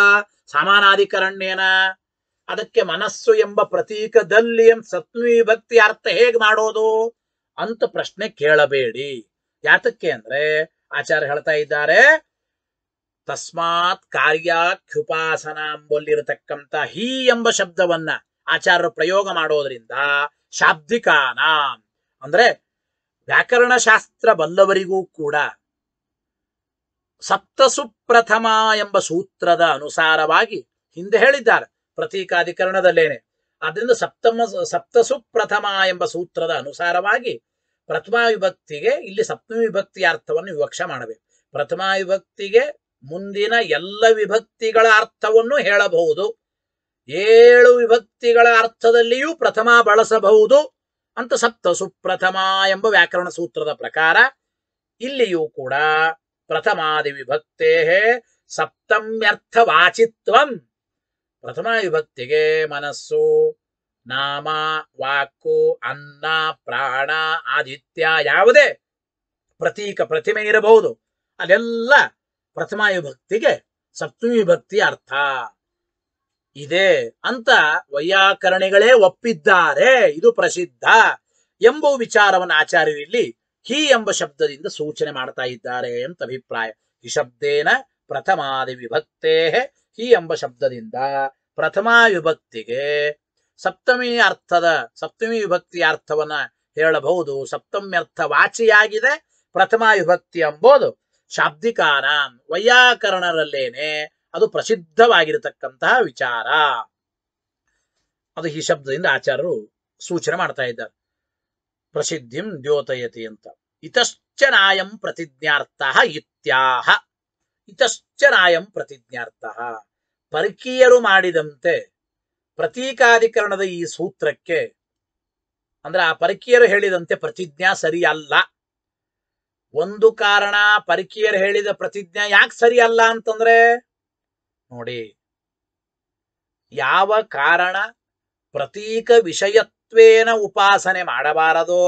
Speaker 1: ಸಮಾನಾಧಿಕರಣ್ಯನ ಅದಕ್ಕೆ ಮನಸ್ಸು ಎಂಬ ಪ್ರತೀಕದಲ್ಲಿ ಸತ್ವಿಭಕ್ತಿ ಅರ್ಥ ಹೇಗೆ ಮಾಡೋದು ಅಂತ ಪ್ರಶ್ನೆ ಕೇಳಬೇಡಿ ಯಾತಕ್ಕೆ ಅಂದ್ರೆ ಆಚಾರ್ಯ ಹೇಳ್ತಾ ಇದ್ದಾರೆ ತಸ್ಮಾತ್ ಕಾರ್ಯಾಖ್ಯುಪಾಸನ ಹೀ ಹೀ ಎಂಬ ಶಬ್ದವನ್ನ ಆಚಾರ್ಯರು ಪ್ರಯೋಗ ಮಾಡೋದ್ರಿಂದ ಶಾಬ್ದಿಕಾನ ಅಂದ್ರೆ ವ್ಯಾಕರಣ ಶಾಸ್ತ್ರ ಬಲ್ಲವರಿಗೂ ಕೂಡ ಸಪ್ತಸುಪ್ರಥಮ ಎಂಬ ಸೂತ್ರದ ಅನುಸಾರವಾಗಿ ಹಿಂದೆ ಹೇಳಿದ್ದಾರೆ ಪ್ರತೀಕಾಧಿಕರಣದಲ್ಲೇನೆ ಆದ್ರಿಂದ ಸಪ್ತಮ ಸಪ್ತಸು ಪ್ರಥಮ ಎಂಬ ಸೂತ್ರದ ಅನುಸಾರವಾಗಿ ಪ್ರಥಮ ವಿಭಕ್ತಿಗೆ ಇಲ್ಲಿ ಸಪ್ತಮ ವಿಭಕ್ತಿಯ ಅರ್ಥವನ್ನು ವಿವಕ್ಷ ಮಾಡಬೇಕು ಪ್ರಥಮ ವಿಭಕ್ತಿಗೆ ಮುಂದಿನ ಎಲ್ಲ ವಿಭಕ್ತಿಗಳ ಅರ್ಥವನ್ನು ಹೇಳಬಹುದು ಏಳು ವಿಭಕ್ತಿಗಳ ಅರ್ಥದಲ್ಲಿಯೂ ಪ್ರಥಮ ಬಳಸಬಹುದು ಅಂತ ಸಪ್ತ ಸುಪ್ರಥಮ ಎಂಬ ವ್ಯಾಕರಣ ಸೂತ್ರದ ಪ್ರಕಾರ ಇಲ್ಲಿಯೂ ಕೂಡ ಪ್ರಥಮಾದಿ ವಿಭಕ್ತೇ ಸಪ್ತಮ್ಯರ್ಥವಾಚಿತ್ವಂ ಪ್ರಥಮ ವಿಭಕ್ತಿಗೆ ಮನಸ್ಸು ನಾಮ ವಾಕು ಅನ್ನ ಪ್ರಾಣ ಆದಿತ್ಯ ಯಾವುದೇ ಪ್ರತೀಕ ಪ್ರತಿಮೆ ಇರಬಹುದು ಅದೆಲ್ಲ ಪ್ರಥಮ ವಿಭಕ್ತಿಗೆ ಸಪ್ತಮಿ ವಿಭಕ್ತಿ ಅರ್ಥ ಇದೆ ಅಂತ ವೈಯಾಕರಣಿಗಳೇ ಒಪ್ಪಿದ್ದಾರೆ ಇದು ಪ್ರಸಿದ್ಧ ಎಂಬ ವಿಚಾರವನ್ನು ಆಚಾರ್ಯರಿಲ್ಲಿ ಹಿ ಎಂಬ ಶಬ್ದದಿಂದ ಸೂಚನೆ ಮಾಡ್ತಾ ಇದ್ದಾರೆ ಅಂತ ಅಭಿಪ್ರಾಯ ಈ ಶಬ್ದೇನ ಪ್ರಥಮಾದಿ ವಿಭಕ್ತೇ ಹಿ ಎಂಬ ಶಬ್ದದಿಂದ ಪ್ರಥಮ ವಿಭಕ್ತಿಗೆ ಸಪ್ತಮಿ ಅರ್ಥದ ಸಪ್ತಮಿ ವಿಭಕ್ತಿಯ ಅರ್ಥವನ್ನ ಹೇಳಬಹುದು ಸಪ್ತಮ್ಯರ್ಥ ವಾಚಿಯಾಗಿದೆ ಪ್ರಥಮ ವಿಭಕ್ತಿ ಎಂಬುದು ಶಾಬ್ದಿಕಾನ ವೈಯಾಕರಣರಲ್ಲೇನೆ ಅದು ಪ್ರಸಿದ್ಧವಾಗಿರತಕ್ಕಂತಹ ವಿಚಾರ ಅದು ಈ ಶಬ್ದದಿಂದ ಆಚಾರ್ಯರು ಸೂಚನೆ ಮಾಡ್ತಾ ಇದ್ದಾರೆ ಪ್ರಸಿದ್ಧಿಂ ದ್ಯೋತಯತಿ ಅಂತ ಇತಶ್ಚ ನಾಯಂ ಪ್ರತಿಜ್ಞಾರ್ಥ ಇತ್ಯಾಹ ನಾಯಂ ಪ್ರತಿಜ್ಞಾರ್ಥ ಪರಕೀಯರು ಮಾಡಿದಂತೆ ಪ್ರತೀಕಾಧಿಕರಣದ ಈ ಸೂತ್ರಕ್ಕೆ ಅಂದ್ರೆ ಆ ಪರಕೀಯರು ಹೇಳಿದಂತೆ ಪ್ರತಿಜ್ಞಾ ಸರಿಯಲ್ಲ ಒಂದು ಕಾರಣ ಪರಕೀಯರು ಹೇಳಿದ ಪ್ರತಿಜ್ಞಾ ಯಾಕೆ ಸರಿಯಲ್ಲ ಅಂತಂದ್ರೆ ನೋಡಿ ಯಾವ ಕಾರಣ ಪ್ರತೀಕ ವಿಷಯತ್ವೇನ ಉಪಾಸನೆ ಮಾಡಬಾರದೋ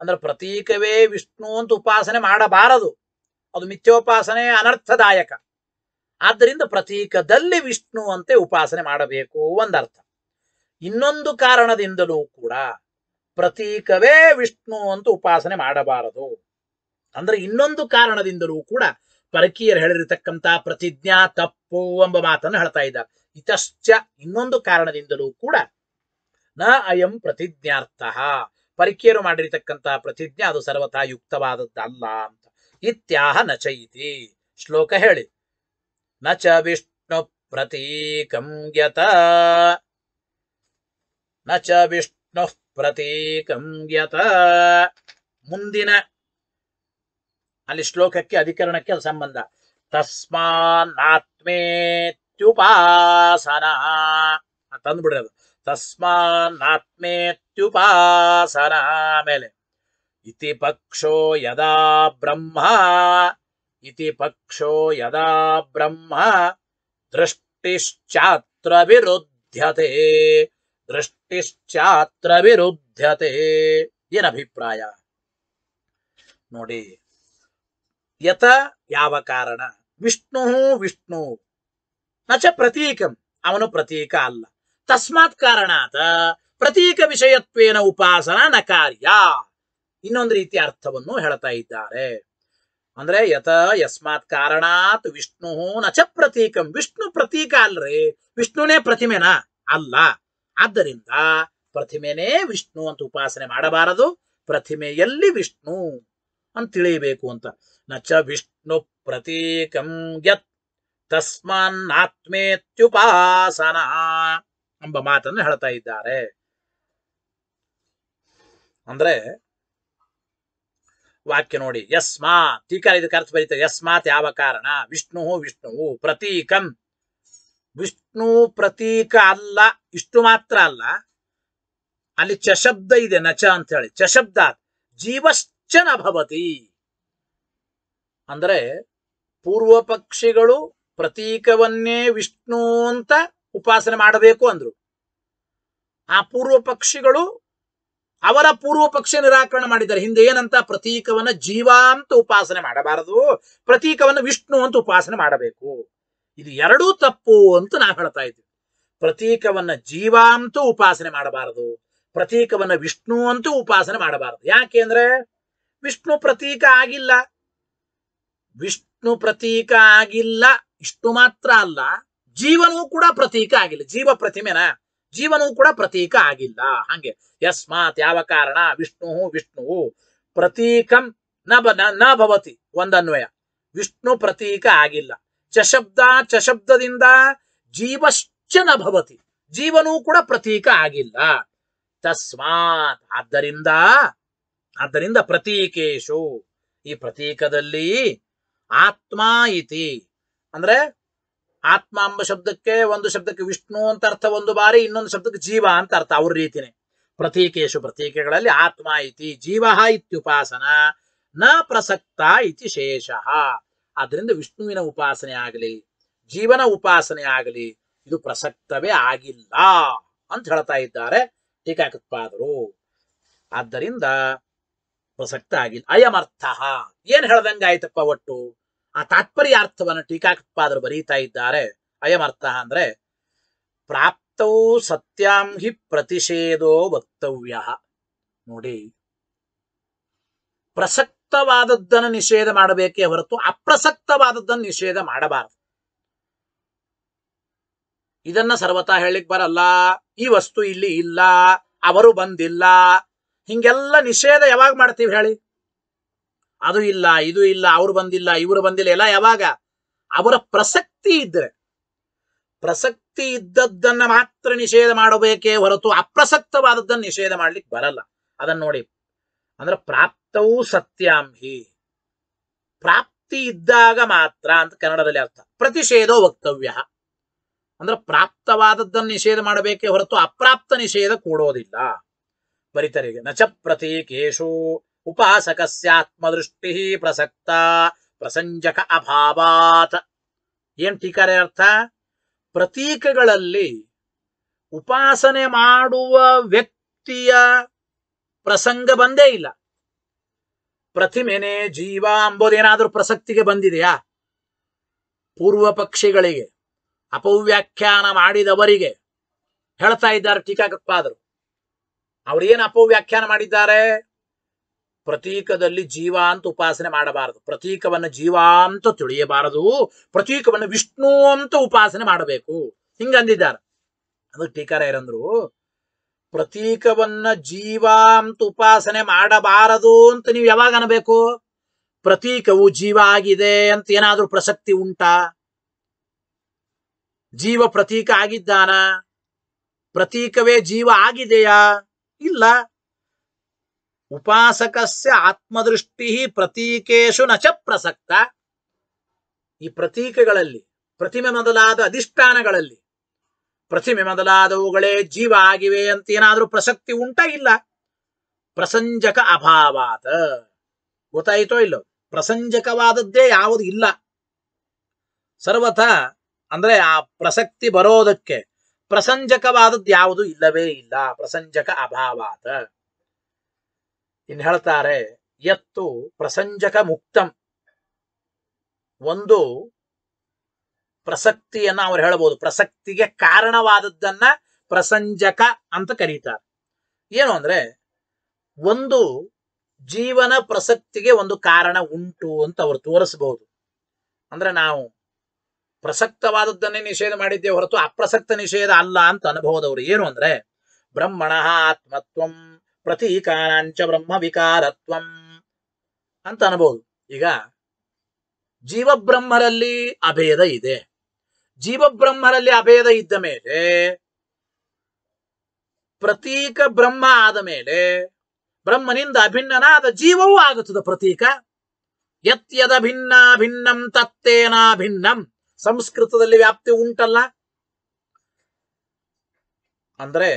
Speaker 1: ಅಂದ್ರೆ ಪ್ರತೀಕವೇ ವಿಷ್ಣು ಅಂತ ಉಪಾಸನೆ ಮಾಡಬಾರದು ಅದು ಮಿಥ್ಯೋಪಾಸನೆ ಅನರ್ಥದಾಯಕ ಆದ್ದರಿಂದ ಪ್ರತೀಕದಲ್ಲಿ ವಿಷ್ಣುವಂತೆ ಉಪಾಸನೆ ಮಾಡಬೇಕು ಒಂದರ್ಥ ಇನ್ನೊಂದು ಕಾರಣದಿಂದಲೂ ಕೂಡ ಪ್ರತೀಕವೇ ವಿಷ್ಣು ಅಂತ ಉಪಾಸನೆ ಮಾಡಬಾರದು ಅಂದ್ರೆ ಇನ್ನೊಂದು ಕಾರಣದಿಂದಲೂ ಕೂಡ ಪರಕೀಯರು ಹೇಳಿರತಕ್ಕಂತಹ ಪ್ರತಿಜ್ಞಾ ತಪ್ಪು ಎಂಬ ಮಾತನ್ನು ಹೇಳ್ತಾ ಇದ್ದ ಇತಶ್ಚ ಇನ್ನೊಂದು ಕಾರಣದಿಂದಲೂ ಕೂಡ ನ ಅಯಂ ಪ್ರತಿಜ್ಞಾರ್ಥ ಪರಕೀಯರು ಮಾಡಿರತಕ್ಕಂತಹ ಪ್ರತಿಜ್ಞೆ ಅದು ಸರ್ವಥಾ ಯುಕ್ತವಾದದ್ದಲ್ಲ ಅಂತ ಇತ್ಯಾಹ ನಚೈತಿ ಶ್ಲೋಕ ಹೇಳಿ ನಚ ವಿಷ್ಣು ಪ್ರತೀಕಂ ಯತ ಚ ವಿಷ್ಣು ಪ್ರತೀಕಂ ಯತ ಮುಂದಿನ अली श्लोक के अधिकरण के संबंध तस्मात्मेत्युपासना तुड़ा मेले इति पक्षो यदा ब्रह्मा इति पक्षो यदा ब्रह्मा दृष्टिश्चात्र विरुद्ध्यते दृष्टिश्चात्र विरुद्ध्यते ये अभिप्राय नोड़ी ಯತ ಯಾವ ಕಾರಣ ವಿಷ್ಣು ವಿಷ್ಣು ನಚ ಪ್ರತೀಕಂ ಅವನು ಪ್ರತೀಕ ಅಲ್ಲ ತಸ್ಮಾತ್ ಕಾರಣಾತ ಪ್ರತೀಕ ವಿಷಯತ್ವೇನ ಉಪಾಸನ ನ ಕಾರ್ಯ ಇನ್ನೊಂದು ರೀತಿಯ ಅರ್ಥವನ್ನು ಹೇಳ್ತಾ ಇದ್ದಾರೆ ಅಂದ್ರೆ ಯತ ಯಸ್ಮಾತ್ ಕಾರಣಾತ್ ವಿಷ್ಣು ನಚ ಪ್ರತೀಕಂ ವಿಷ್ಣು ಪ್ರತೀಕ ಅಲ್ರಿ ವಿಷ್ಣುನೇ ಪ್ರತಿಮೆನ ಅಲ್ಲ ಆದ್ದರಿಂದ ಪ್ರತಿಮೆನೇ ವಿಷ್ಣು ಅಂತ ಉಪಾಸನೆ ಮಾಡಬಾರದು ಪ್ರತಿಮೆಯಲ್ಲಿ ವಿಷ್ಣು ಅಂತ ತಿಳಿಯಬೇಕು ಅಂತ ನಚ ವಿಷ್ಣು ಪ್ರತೀಕಂ ಯತ್ ತಸ್ಮನ್ನಾತ್ಮೇತ್ಯುಪಾಸನ ಎಂಬ ಮಾತನ್ನು ಹೇಳ್ತಾ ಇದ್ದಾರೆ ಅಂದ್ರೆ ವಾಕ್ಯ ನೋಡಿ ಯಸ್ಮಾತ್ ಈ ಇದಕ್ಕೆ ಅರ್ಥ ಬರೀತಾರೆ ಯಸ್ಮಾತ್ ಯಾವ ಕಾರಣ ವಿಷ್ಣು ವಿಷ್ಣುವು ಪ್ರತೀಕಂ ವಿಷ್ಣು ಪ್ರತೀಕ ಅಲ್ಲ ಇಷ್ಟು ಮಾತ್ರ ಅಲ್ಲ ಅಲ್ಲಿ ಚಶಬ್ದ ಇದೆ ನಚ ಅಂತ ಹೇಳಿ ಚಶಬ್ದ ಜೀವಶ್ಚನ ಭವತಿ ಅಂದರೆ ಪೂರ್ವ ಪಕ್ಷಿಗಳು ಪ್ರತೀಕವನ್ನೇ ವಿಷ್ಣು ಅಂತ ಉಪಾಸನೆ ಮಾಡಬೇಕು ಅಂದ್ರು ಆ ಪೂರ್ವ ಪಕ್ಷಿಗಳು ಅವರ ಪೂರ್ವ ಪಕ್ಷ ನಿರಾಕರಣೆ ಮಾಡಿದ್ದಾರೆ ಹಿಂದೆ ಏನಂತ ಪ್ರತೀಕವನ್ನ ಜೀವ ಅಂತ ಉಪಾಸನೆ ಮಾಡಬಾರದು ಪ್ರತೀಕವನ್ನ ವಿಷ್ಣು ಅಂತ ಉಪಾಸನೆ ಮಾಡಬೇಕು ಇದು ಎರಡೂ ತಪ್ಪು ಅಂತ ನಾವು ಹೇಳ್ತಾ ಇದ್ದೀವಿ ಪ್ರತೀಕವನ್ನ ಜೀವ ಉಪಾಸನೆ ಮಾಡಬಾರದು ಪ್ರತೀಕವನ್ನ ವಿಷ್ಣು ಅಂತೂ ಉಪಾಸನೆ ಮಾಡಬಾರದು ಯಾಕೆ ಅಂದ್ರೆ ವಿಷ್ಣು ಪ್ರತೀಕ ಆಗಿಲ್ಲ ವಿಷ್ಣು ಪ್ರತೀಕ ಆಗಿಲ್ಲ ಇಷ್ಟು ಮಾತ್ರ ಅಲ್ಲ ಜೀವನೂ ಕೂಡ ಪ್ರತೀಕ ಆಗಿಲ್ಲ ಜೀವ ಪ್ರತಿಮೆನ ಜೀವನವೂ ಕೂಡ ಪ್ರತೀಕ ಆಗಿಲ್ಲ ಹಂಗೆ ಯಸ್ಮಾತ್ ಯಾವ ಕಾರಣ ವಿಷ್ಣು ವಿಷ್ಣು ಪ್ರತೀಕಂ ನ ನ ಭವತಿ ಒಂದನ್ವಯ ವಿಷ್ಣು ಪ್ರತೀಕ ಆಗಿಲ್ಲ ಚಶಬ್ದ ಚಶಬ್ದದಿಂದ ಜೀವಶ್ಚ ನ ಭವತಿ ಜೀವನೂ ಕೂಡ ಪ್ರತೀಕ ಆಗಿಲ್ಲ ತಸ್ಮಾತ್ ಆದ್ದರಿಂದ ಆದ್ದರಿಂದ ಪ್ರತೀಕೇಶು ಈ ಪ್ರತೀಕದಲ್ಲಿ ಆತ್ಮ ಇತಿ ಅಂದ್ರೆ ಆತ್ಮ ಎಂಬ ಶಬ್ದಕ್ಕೆ ಒಂದು ಶಬ್ದಕ್ಕೆ ವಿಷ್ಣು ಅಂತ ಅರ್ಥ ಒಂದು ಬಾರಿ ಇನ್ನೊಂದು ಶಬ್ದಕ್ಕೆ ಜೀವ ಅಂತ ಅರ್ಥ ಅವ್ರ ರೀತಿನೇ ಪ್ರತೀಕೇಶು ಪ್ರತೀಕೆಗಳಲ್ಲಿ ಆತ್ಮ ಇತಿ ಜೀವ ಇತ್ಯುಪಾಸನ ನ ಪ್ರಸಕ್ತ ಇತಿ ಶೇಷ ಆದ್ರಿಂದ ವಿಷ್ಣುವಿನ ಉಪಾಸನೆ ಆಗಲಿ ಜೀವನ ಉಪಾಸನೆ ಆಗಲಿ ಇದು ಪ್ರಸಕ್ತವೇ ಆಗಿಲ್ಲ ಅಂತ ಹೇಳ್ತಾ ಇದ್ದಾರೆ ಟೀಕಾಕೃತ್ಪಾದರು ಆದ್ದರಿಂದ ಪ್ರಸಕ್ತ ಆಗಿಲ್ಲ ಅಯಮರ್ಥ ಏನ್ ಹೇಳ್ದಂಗಾಯ್ತಪ್ಪ ಒಟ್ಟು ಆ ತಾತ್ಪರ್ಯ ಅರ್ಥವನ್ನು ಟೀಕಾಕೃತ್ಪಾದರು ಬರೀತಾ ಇದ್ದಾರೆ ಅರ್ಥ ಅಂದ್ರೆ ಪ್ರಾಪ್ತೌ ಸತ್ಯಾಂ ಹಿ ಪ್ರತಿಷೇಧೋ ವಕ್ತವ್ಯ ನೋಡಿ ಪ್ರಸಕ್ತವಾದದ್ದನ್ನು ನಿಷೇಧ ಮಾಡಬೇಕೇ ಹೊರತು ಅಪ್ರಸಕ್ತವಾದದ್ದನ್ನು ನಿಷೇಧ ಮಾಡಬಾರದು ಇದನ್ನ ಸರ್ವತಾ ಹೇಳಲಿಕ್ಕೆ ಬರಲ್ಲ ಈ ವಸ್ತು ಇಲ್ಲಿ ಇಲ್ಲ ಅವರು ಬಂದಿಲ್ಲ ಹಿಂಗೆಲ್ಲ ನಿಷೇಧ ಯಾವಾಗ ಮಾಡ್ತೀವಿ ಹೇಳಿ ಅದು ಇಲ್ಲ ಇದು ಇಲ್ಲ ಅವ್ರು ಬಂದಿಲ್ಲ ಇವರು ಬಂದಿಲ್ಲ ಎಲ್ಲ ಯಾವಾಗ ಅವರ ಪ್ರಸಕ್ತಿ ಇದ್ರೆ ಪ್ರಸಕ್ತಿ ಇದ್ದದ್ದನ್ನ ಮಾತ್ರ ನಿಷೇಧ ಮಾಡಬೇಕೇ ಹೊರತು ಅಪ್ರಸಕ್ತವಾದದ್ದನ್ನ ನಿಷೇಧ ಮಾಡ್ಲಿಕ್ಕೆ ಬರಲ್ಲ ಅದನ್ನ ನೋಡಿ ಅಂದ್ರೆ ಪ್ರಾಪ್ತವೂ ಸತ್ಯಾಂಹಿ ಪ್ರಾಪ್ತಿ ಇದ್ದಾಗ ಮಾತ್ರ ಅಂತ ಕನ್ನಡದಲ್ಲಿ ಅರ್ಥ ಪ್ರತಿಷೇಧೋ ವಕ್ತವ್ಯ ಅಂದ್ರೆ ಪ್ರಾಪ್ತವಾದದ್ದನ್ನ ನಿಷೇಧ ಮಾಡಬೇಕೇ ಹೊರತು ಅಪ್ರಾಪ್ತ ನಿಷೇಧ ಕೂಡೋದಿಲ್ಲ ಬರಿತರಿಗೆ ನಚ ಪ್ರತೀಕೇಶೋ ಉಪಾಸಕಸ್ಯಾತ್ಮದೃಷ್ಟಿ ಪ್ರಸಕ್ತ ಪ್ರಸಂಜಕ ಅಭಾವಾತ್ ಏನ್ ಟೀಕಾರೆ ಅರ್ಥ ಪ್ರತೀಕಗಳಲ್ಲಿ ಉಪಾಸನೆ ಮಾಡುವ ವ್ಯಕ್ತಿಯ ಪ್ರಸಂಗ ಬಂದೇ ಇಲ್ಲ ಪ್ರತಿಮೆನೆ ಜೀವ ಅಂಬುದೇನಾದ್ರೂ ಪ್ರಸಕ್ತಿಗೆ ಬಂದಿದೆಯಾ ಪೂರ್ವ ಪಕ್ಷಿಗಳಿಗೆ ಅಪವ್ಯಾಖ್ಯಾನ ಮಾಡಿದವರಿಗೆ ಹೇಳ್ತಾ ಇದ್ದಾರೆ ಟೀಕಾಕಪ್ಪಾದರು ಅವ್ರೇನು ಅಪವ್ಯಾಖ್ಯಾನ ಮಾಡಿದ್ದಾರೆ ಪ್ರತೀಕದಲ್ಲಿ ಜೀವ ಅಂತ ಉಪಾಸನೆ ಮಾಡಬಾರದು ಪ್ರತೀಕವನ್ನು ಜೀವ ಅಂತ ತಿಳಿಯಬಾರದು ಪ್ರತೀಕವನ್ನು ವಿಷ್ಣು ಅಂತ ಉಪಾಸನೆ ಮಾಡಬೇಕು ಹಿಂಗಂದಿದ್ದಾರೆ ಅದು ಟೀಕಾರ ಏನಂದ್ರು ಪ್ರತೀಕವನ್ನ ಜೀವ ಅಂತ ಉಪಾಸನೆ ಮಾಡಬಾರದು ಅಂತ ನೀವು ಯಾವಾಗ ಅನ್ಬೇಕು ಪ್ರತೀಕವು ಜೀವ ಆಗಿದೆ ಅಂತ ಏನಾದ್ರೂ ಪ್ರಸಕ್ತಿ ಉಂಟಾ ಜೀವ ಪ್ರತೀಕ ಆಗಿದ್ದಾನ ಪ್ರತೀಕವೇ ಜೀವ ಆಗಿದೆಯಾ ಇಲ್ಲ ಉಪಾಸಕಸ್ಯ ಆತ್ಮದೃಷ್ಟಿ ಪ್ರತೀಕೇಶು ನಚ ಪ್ರಸಕ್ತ ಈ ಪ್ರತೀಕಗಳಲ್ಲಿ ಪ್ರತಿಮೆ ಮೊದಲಾದ ಅಧಿಷ್ಠಾನಗಳಲ್ಲಿ ಪ್ರತಿಮೆ ಮೊದಲಾದವುಗಳೇ ಜೀವ ಆಗಿವೆ ಅಂತ ಏನಾದರೂ ಪ್ರಸಕ್ತಿ ಉಂಟ ಇಲ್ಲ ಪ್ರಸಂಜಕ ಅಭಾವಾತ ಗೊತ್ತಾಯಿತೋ ಇಲ್ಲೋ ಪ್ರಸಂಜಕವಾದದ್ದೇ ಯಾವುದು ಇಲ್ಲ ಸರ್ವಥ ಅಂದ್ರೆ ಆ ಪ್ರಸಕ್ತಿ ಬರೋದಕ್ಕೆ ಪ್ರಸಂಜಕವಾದದ್ದು ಯಾವುದು ಇಲ್ಲವೇ ಇಲ್ಲ ಪ್ರಸಂಜಕ ಅಭಾವಾತ ಇನ್ ಹೇಳ್ತಾರೆ ಎತ್ತು ಪ್ರಸಂಜಕ ಮುಕ್ತಂ ಒಂದು ಪ್ರಸಕ್ತಿಯನ್ನ ಅವ್ರು ಹೇಳಬಹುದು ಪ್ರಸಕ್ತಿಗೆ ಕಾರಣವಾದದ್ದನ್ನ ಪ್ರಸಂಜಕ ಅಂತ ಕರೀತಾರೆ ಏನು ಅಂದ್ರೆ ಒಂದು ಜೀವನ ಪ್ರಸಕ್ತಿಗೆ ಒಂದು ಕಾರಣ ಉಂಟು ಅಂತ ಅವರು ತೋರಿಸಬಹುದು ಅಂದ್ರೆ ನಾವು ಪ್ರಸಕ್ತವಾದದ್ದನ್ನೇ ನಿಷೇಧ ಮಾಡಿದ್ದೇವೆ ಹೊರತು ಅಪ್ರಸಕ್ತ ನಿಷೇಧ ಅಲ್ಲ ಅಂತ ಅನ್ಬಹುದು ಏನು ಅಂದ್ರೆ ಬ್ರಹ್ಮಣ ಆತ್ಮತ್ವಂ ಪ್ರತೀಕಾನಾಂಚ ಬ್ರಹ್ಮ ವಿಕಾರತ್ವಂ ಅಂತ ಅನ್ಬೋದು ಈಗ ಜೀವಬ್ರಹ್ಮರಲ್ಲಿ ಅಭೇದ ಇದೆ ಜೀವಬ್ರಹ್ಮರಲ್ಲಿ ಅಭೇದ ಇದ್ದ ಮೇಲೆ ಪ್ರತೀಕ ಬ್ರಹ್ಮ ಆದ ಮೇಲೆ ಬ್ರಹ್ಮನಿಂದ ಅಭಿನ್ನನಾದ ಜೀವವೂ ಆಗುತ್ತದೆ ಪ್ರತೀಕ ಯತ್ಯದ ಭಿನ್ನ ಭಿನ್ನಂ ತತ್ತೇನಾ ಭಿನ್ನಂ ಸಂಸ್ಕೃತದಲ್ಲಿ ವ್ಯಾಪ್ತಿ ಉಂಟಲ್ಲ ಅಂದ್ರೆ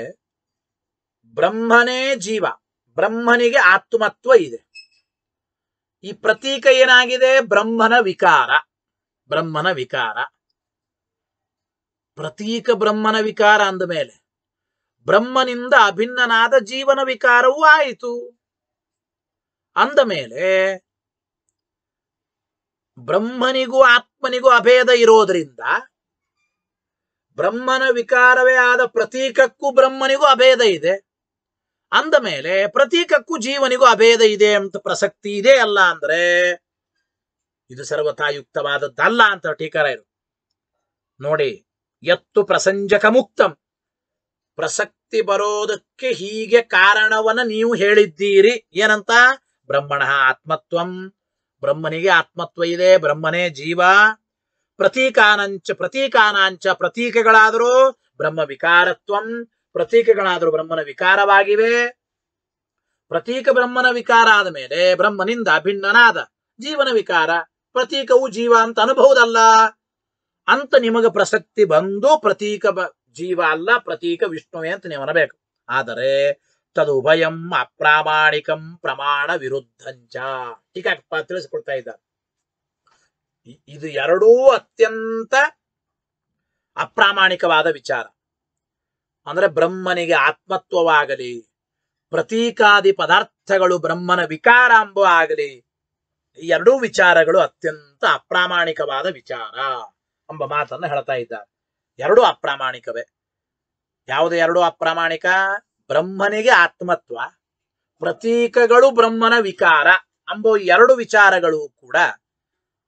Speaker 1: ಬ್ರಹ್ಮನೇ ಜೀವ ಬ್ರಹ್ಮನಿಗೆ ಆತ್ಮತ್ವ ಇದೆ ಈ ಪ್ರತೀಕ ಏನಾಗಿದೆ ಬ್ರಹ್ಮನ ವಿಕಾರ ಬ್ರಹ್ಮನ ವಿಕಾರ ಪ್ರತೀಕ ಬ್ರಹ್ಮನ ವಿಕಾರ ಅಂದ ಮೇಲೆ ಬ್ರಹ್ಮನಿಂದ ಅಭಿನ್ನನಾದ ಜೀವನ ವಿಕಾರವೂ ಆಯಿತು ಅಂದ ಮೇಲೆ ಬ್ರಹ್ಮನಿಗೂ ಆತ್ಮನಿಗೂ ಅಭೇದ ಇರೋದ್ರಿಂದ ಬ್ರಹ್ಮನ ವಿಕಾರವೇ ಆದ ಪ್ರತೀಕಕ್ಕೂ ಬ್ರಹ್ಮನಿಗೂ ಅಭೇದ ಇದೆ ಅಂದ ಮೇಲೆ ಪ್ರತೀಕಕ್ಕೂ ಜೀವನಿಗೂ ಅಭೇದ ಇದೆ ಅಂತ ಪ್ರಸಕ್ತಿ ಇದೆ ಅಲ್ಲ ಅಂದ್ರೆ ಇದು ಸರ್ವತಾಯುಕ್ತವಾದದ್ದಲ್ಲ ಅಂತ ಟೀಕಾರ ಇದು ನೋಡಿ ಎತ್ತು ಪ್ರಸಂಜಕ ಮುಕ್ತಂ ಪ್ರಸಕ್ತಿ ಬರೋದಕ್ಕೆ ಹೀಗೆ ಕಾರಣವನ್ನ ನೀವು ಹೇಳಿದ್ದೀರಿ ಏನಂತ ಬ್ರಹ್ಮಣ ಆತ್ಮತ್ವಂ ಬ್ರಹ್ಮನಿಗೆ ಆತ್ಮತ್ವ ಇದೆ ಬ್ರಹ್ಮನೇ ಜೀವ ಪ್ರತೀಕಾನಂಚ ಪ್ರತೀಕಾನಾಂಚ ಪ್ರತೀಕಗಳಾದರೂ ಬ್ರಹ್ಮ ವಿಕಾರತ್ವಂ ಪ್ರತೀಕಗಳಾದರೂ ಬ್ರಹ್ಮನ ವಿಕಾರವಾಗಿವೆ ಪ್ರತೀಕ ಬ್ರಹ್ಮನ ವಿಕಾರ ಆದ ಮೇಲೆ ಬ್ರಹ್ಮನಿಂದ ಭಿನ್ನನಾದ ಜೀವನ ವಿಕಾರ ಪ್ರತೀಕವು ಜೀವ ಅಂತ ಅನುಭವದಲ್ಲ ಅಂತ ನಿಮಗೆ ಪ್ರಸಕ್ತಿ ಬಂದು ಪ್ರತೀಕ ಜೀವ ಅಲ್ಲ ಪ್ರತೀಕ ವಿಷ್ಣುವೆ ಅಂತ ನೀವು ಅನ್ನಬೇಕು ಆದರೆ ತದುಭಯಂ ಅಪ್ರಾಮಾಣಿಕಂ ಪ್ರಮಾಣ ವಿರುದ್ಧ ಟೀಕಾಕಪ್ಪ ತಿಳಿಸಿಕೊಡ್ತಾ ಇದ್ದಾರೆ ಇದು ಎರಡೂ ಅತ್ಯಂತ ಅಪ್ರಾಮಾಣಿಕವಾದ ವಿಚಾರ ಅಂದರೆ ಬ್ರಹ್ಮನಿಗೆ ಆತ್ಮತ್ವವಾಗಲಿ ಪ್ರತೀಕಾದಿ ಪದಾರ್ಥಗಳು ಬ್ರಹ್ಮನ ಅಂಬೋ ಆಗಲಿ ಈ ಎರಡೂ ವಿಚಾರಗಳು ಅತ್ಯಂತ ಅಪ್ರಾಮಾಣಿಕವಾದ ವಿಚಾರ ಎಂಬ ಮಾತನ್ನು ಹೇಳ್ತಾ ಇದ್ದಾರೆ ಎರಡು ಅಪ್ರಾಮಾಣಿಕವೇ ಯಾವುದೇ ಎರಡು ಅಪ್ರಾಮಾಣಿಕ ಬ್ರಹ್ಮನಿಗೆ ಆತ್ಮತ್ವ ಪ್ರತೀಕಗಳು ಬ್ರಹ್ಮನ ವಿಕಾರ ಎಂಬ ಎರಡು ವಿಚಾರಗಳು ಕೂಡ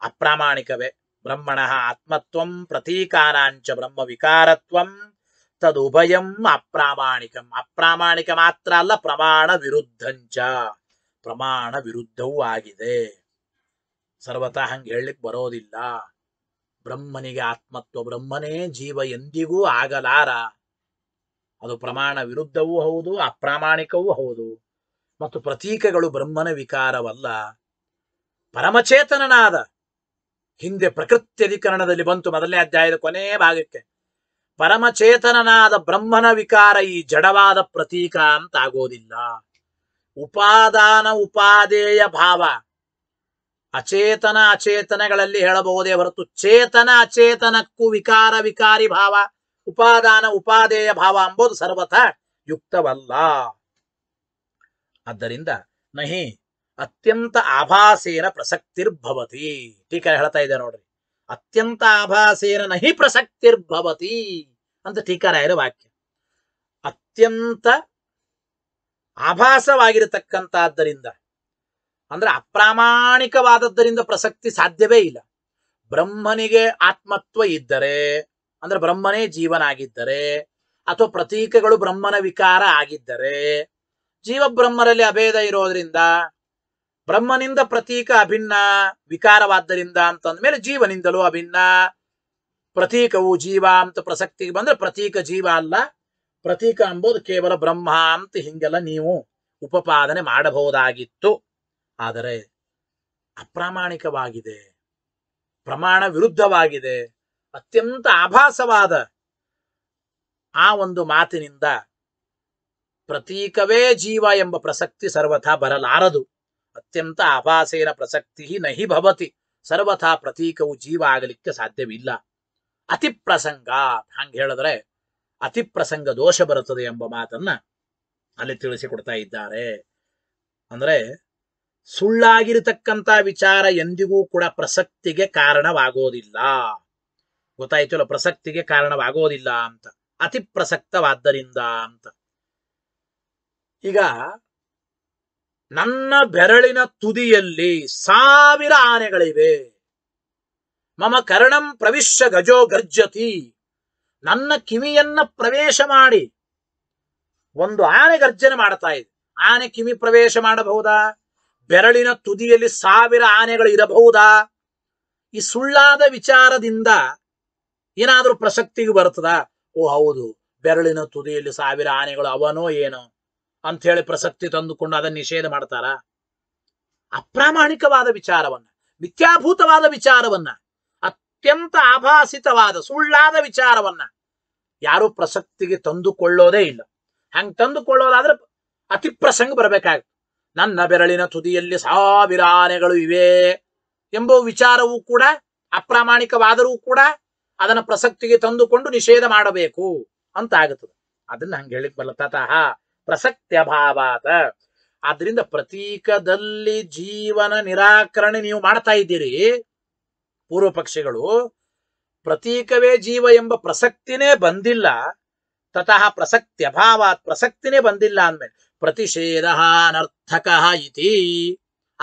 Speaker 1: ಅಪ್ರಾಮಾಣಿಕವೇ ಬ್ರಹ್ಮಣ ಆತ್ಮತ್ವಂ ಪ್ರತೀಕಾರಾಂಚ ಬ್ರಹ್ಮ ವಿಕಾರತ್ವಂ ತದುಭಯಂ ಅಪ್ರಾಮಾಣಿಕಂ ಅಪ್ರಾಮಾಣಿಕ ಮಾತ್ರ ಅಲ್ಲ ಪ್ರಮಾಣ ವಿರುದ್ಧಂಚ ಪ್ರಮಾಣ ವಿರುದ್ಧವೂ ಆಗಿದೆ ಸರ್ವತಾ ಹಂಗೆ ಹೇಳಲಿಕ್ಕೆ ಬರೋದಿಲ್ಲ ಬ್ರಹ್ಮನಿಗೆ ಆತ್ಮತ್ವ ಬ್ರಹ್ಮನೇ ಜೀವ ಎಂದಿಗೂ ಆಗಲಾರ ಅದು ಪ್ರಮಾಣ ವಿರುದ್ಧವೂ ಹೌದು ಅಪ್ರಾಮಾಣಿಕವೂ ಹೌದು ಮತ್ತು ಪ್ರತೀಕಗಳು ಬ್ರಹ್ಮನ ವಿಕಾರವಲ್ಲ ಪರಮಚೇತನನಾದ ಹಿಂದೆ ಪ್ರಕೃತ್ಯಧಿಕರಣದಲ್ಲಿ ಬಂತು ಮೊದಲನೇ ಅಧ್ಯಾಯದ ಕೊನೆ ಭಾಗಕ್ಕೆ ಪರಮಚೇತನನಾದ ಬ್ರಹ್ಮನ ವಿಕಾರ ಈ ಜಡವಾದ ಪ್ರತೀಕ ಅಂತಾಗೋದಿಲ್ಲ ಉಪಾದಾನ ಉಪಾದೇಯ ಭಾವ ಅಚೇತನ ಅಚೇತನಗಳಲ್ಲಿ ಹೇಳಬಹುದೇ ಹೊರತು ಚೇತನ ಅಚೇತನಕ್ಕೂ ವಿಕಾರ ವಿಕಾರಿ ಭಾವ ಉಪಾದಾನ ಉಪಾದೇಯ ಭಾವ ಅಂಬುದು ಸರ್ವಥ ಯುಕ್ತವಲ್ಲ ಆದ್ದರಿಂದ ನಹಿ ಅತ್ಯಂತ ಆಭಾಸೇನ ಪ್ರಸಕ್ತಿರ್ಭವತಿ ಟೀಕೆ ಹೇಳ್ತಾ ಇದೆ ನೋಡ್ರಿ ಅತ್ಯಂತ ಆಭಾಸೇನ ನಹಿ ಪ್ರಸಕ್ತಿರ್ಭವತಿ ಅಂತ ಟೀಕಾರಾಯರ ವಾಕ್ಯ ಅತ್ಯಂತ ಆಭಾಸವಾಗಿರತಕ್ಕಂಥದ್ದರಿಂದ ಅಂದ್ರೆ ಅಪ್ರಾಮಾಣಿಕವಾದದ್ದರಿಂದ ಪ್ರಸಕ್ತಿ ಸಾಧ್ಯವೇ ಇಲ್ಲ ಬ್ರಹ್ಮನಿಗೆ ಆತ್ಮತ್ವ ಇದ್ದರೆ ಅಂದ್ರೆ ಬ್ರಹ್ಮನೇ ಜೀವನಾಗಿದ್ದರೆ ಅಥವಾ ಪ್ರತೀಕಗಳು ಬ್ರಹ್ಮನ ವಿಕಾರ ಆಗಿದ್ದರೆ ಜೀವ ಬ್ರಹ್ಮರಲ್ಲಿ ಅಭೇದ ಇರೋದ್ರಿಂದ ಬ್ರಹ್ಮನಿಂದ ಪ್ರತೀಕ ಅಭಿನ್ನ ವಿಕಾರವಾದ್ದರಿಂದ ಮೇಲೆ ಜೀವನಿಂದಲೂ ಅಭಿನ್ನ ಪ್ರತೀಕವು ಜೀವ ಅಂತ ಪ್ರಸಕ್ತಿಗೆ ಬಂದ್ರೆ ಪ್ರತೀಕ ಜೀವ ಅಲ್ಲ ಪ್ರತೀಕ ಅಂಬೋದು ಕೇವಲ ಬ್ರಹ್ಮ ಅಂತ ಹಿಂಗೆಲ್ಲ ನೀವು ಉಪಪಾದನೆ ಮಾಡಬಹುದಾಗಿತ್ತು ಆದರೆ ಅಪ್ರಾಮಾಣಿಕವಾಗಿದೆ ಪ್ರಮಾಣ ವಿರುದ್ಧವಾಗಿದೆ ಅತ್ಯಂತ ಆಭಾಸವಾದ ಆ ಒಂದು ಮಾತಿನಿಂದ ಪ್ರತೀಕವೇ ಜೀವ ಎಂಬ ಪ್ರಸಕ್ತಿ ಸರ್ವಥಾ ಬರಲಾರದು ಅತ್ಯಂತ ಆಭಾಸೇನ ಪ್ರಸಕ್ತಿ ನಹಿ ಭವತಿ ಸರ್ವಥಾ ಪ್ರತೀಕವು ಜೀವ ಆಗಲಿಕ್ಕೆ ಸಾಧ್ಯವಿಲ್ಲ ಅತಿಪ್ರಸಂಗ ಹಂಗೆ ಹೇಳಿದ್ರೆ ಅತಿಪ್ರಸಂಗ ದೋಷ ಬರುತ್ತದೆ ಎಂಬ ಮಾತನ್ನ ಅಲ್ಲಿ ತಿಳಿಸಿಕೊಡ್ತಾ ಇದ್ದಾರೆ ಅಂದ್ರೆ ಸುಳ್ಳಾಗಿರತಕ್ಕಂತ ವಿಚಾರ ಎಂದಿಗೂ ಕೂಡ ಪ್ರಸಕ್ತಿಗೆ ಕಾರಣವಾಗೋದಿಲ್ಲ ಗೊತ್ತಾಯ್ತಲ್ಲ ಪ್ರಸಕ್ತಿಗೆ ಕಾರಣವಾಗೋದಿಲ್ಲ ಅಂತ ಅತಿ ಪ್ರಸಕ್ತವಾದ್ದರಿಂದ ಅಂತ ಈಗ ನನ್ನ ಬೆರಳಿನ ತುದಿಯಲ್ಲಿ ಸಾವಿರ ಆನೆಗಳಿವೆ ಮಮ ಕರ್ಣಂ ಪ್ರವಿಶ್ಯ ಗಜೋ ಗರ್ಜತಿ ನನ್ನ ಕಿವಿಯನ್ನ ಪ್ರವೇಶ ಮಾಡಿ ಒಂದು ಆನೆ ಗರ್ಜನೆ ಮಾಡ್ತಾ ಇದೆ ಆನೆ ಕಿವಿ ಪ್ರವೇಶ ಮಾಡಬಹುದಾ ಬೆರಳಿನ ತುದಿಯಲ್ಲಿ ಸಾವಿರ ಆನೆಗಳು ಇರಬಹುದಾ ಈ ಸುಳ್ಳಾದ ವಿಚಾರದಿಂದ ಏನಾದರೂ ಪ್ರಸಕ್ತಿಗೆ ಬರ್ತದ ಓ ಹೌದು ಬೆರಳಿನ ತುದಿಯಲ್ಲಿ ಸಾವಿರ ಆನೆಗಳು ಅವನೋ ಏನೋ ಅಂತ ಹೇಳಿ ಪ್ರಸಕ್ತಿ ತಂದುಕೊಂಡು ಅದನ್ನ ನಿಷೇಧ ಮಾಡ್ತಾರ ಅಪ್ರಾಮಾಣಿಕವಾದ ವಿಚಾರವನ್ನ ಮಿಥ್ಯಾಭೂತವಾದ ವಿಚಾರವನ್ನ ಅತ್ಯಂತ ಆಭಾಸಿತವಾದ ಸುಳ್ಳಾದ ವಿಚಾರವನ್ನ ಯಾರು ಪ್ರಸಕ್ತಿಗೆ ತಂದುಕೊಳ್ಳೋದೇ ಇಲ್ಲ ಹಂಗೆ ತಂದುಕೊಳ್ಳೋದಾದ್ರೆ ಅತಿ ಪ್ರಸಂಗ ನನ್ನ ಬೆರಳಿನ ತುದಿಯಲ್ಲಿ ಸಾವಿರ ಆನೆಗಳು ಇವೆ ಎಂಬ ವಿಚಾರವೂ ಕೂಡ ಅಪ್ರಾಮಾಣಿಕವಾದರೂ ಕೂಡ ಅದನ್ನ ಪ್ರಸಕ್ತಿಗೆ ತಂದುಕೊಂಡು ನಿಷೇಧ ಮಾಡಬೇಕು ಅಂತ ಆಗುತ್ತದೆ ಅದನ್ನ ಹಂಗೆ ಹೇಳಿಕ್ ಬರಲ್ಲ ಪ್ರಸಕ್ತಿ ಅಭಾವಾತ ಆದ್ರಿಂದ ಪ್ರತೀಕದಲ್ಲಿ ಜೀವನ ನಿರಾಕರಣೆ ನೀವು ಮಾಡ್ತಾ ಇದ್ದೀರಿ ಪೂರ್ವ ಪಕ್ಷಿಗಳು ಪ್ರತೀಕವೇ ಜೀವ ಎಂಬ ಪ್ರಸಕ್ತಿನೇ ಬಂದಿಲ್ಲ ತತಃ ಪ್ರಸಕ್ತಿ ಅಭಾವಾತ್ ಪ್ರಸಕ್ತಿನೇ ಬಂದಿಲ್ಲ ಅಂದ್ಮೇಲೆ ಪ್ರತಿಷೇಧ ಅನರ್ಥಕ ಇತಿ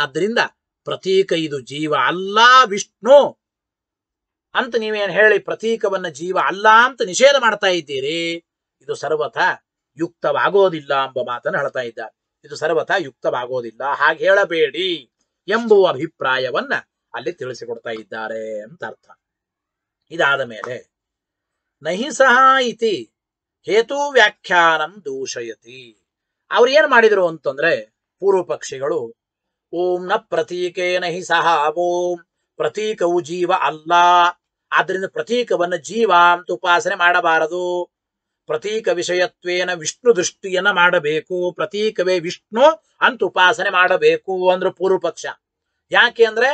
Speaker 1: ಆದ್ರಿಂದ ಪ್ರತೀಕ ಇದು ಜೀವ ಅಲ್ಲ ವಿಷ್ಣು ಅಂತ ನೀವೇನು ಹೇಳಿ ಪ್ರತೀಕವನ್ನ ಜೀವ ಅಲ್ಲ ಅಂತ ನಿಷೇಧ ಮಾಡ್ತಾ ಇದ್ದೀರಿ ಇದು ಸರ್ವಥ ಯುಕ್ತವಾಗೋದಿಲ್ಲ ಎಂಬ ಮಾತನ್ನು ಹೇಳ್ತಾ ಇದ್ದಾರೆ ಇದು ಸರ್ವಥಾ ಯುಕ್ತವಾಗೋದಿಲ್ಲ ಹಾಗೆ ಹೇಳಬೇಡಿ ಎಂಬುವ ಅಭಿಪ್ರಾಯವನ್ನ ಅಲ್ಲಿ ತಿಳಿಸಿಕೊಡ್ತಾ ಇದ್ದಾರೆ ಅಂತ ಅರ್ಥ ಇದಾದ ಮೇಲೆ ನಹಿ ಸಹ ಇತಿ ಹೇತು ವ್ಯಾಖ್ಯಾನಂ ದೂಷಯತಿ ಅವ್ರು ಏನ್ ಮಾಡಿದ್ರು ಅಂತಂದ್ರೆ ಪೂರ್ವ ಪಕ್ಷಿಗಳು ಓಂ ನ ಪ್ರತೀಕೆ ಹಿ ಸಹ ಓಂ ಪ್ರತೀಕವು ಜೀವ ಅಲ್ಲ ಆದ್ರಿಂದ ಪ್ರತೀಕವನ್ನು ಜೀವ ಅಂತ ಉಪಾಸನೆ ಮಾಡಬಾರದು ಪ್ರತೀಕ ವಿಷಯತ್ವೇನ ವಿಷ್ಣು ದೃಷ್ಟಿಯನ್ನ ಮಾಡಬೇಕು ಪ್ರತೀಕವೇ ವಿಷ್ಣು ಅಂತ ಉಪಾಸನೆ ಮಾಡಬೇಕು ಅಂದ್ರೆ ಪೂರ್ವ ಪಕ್ಷ ಯಾಕೆ ಅಂದ್ರೆ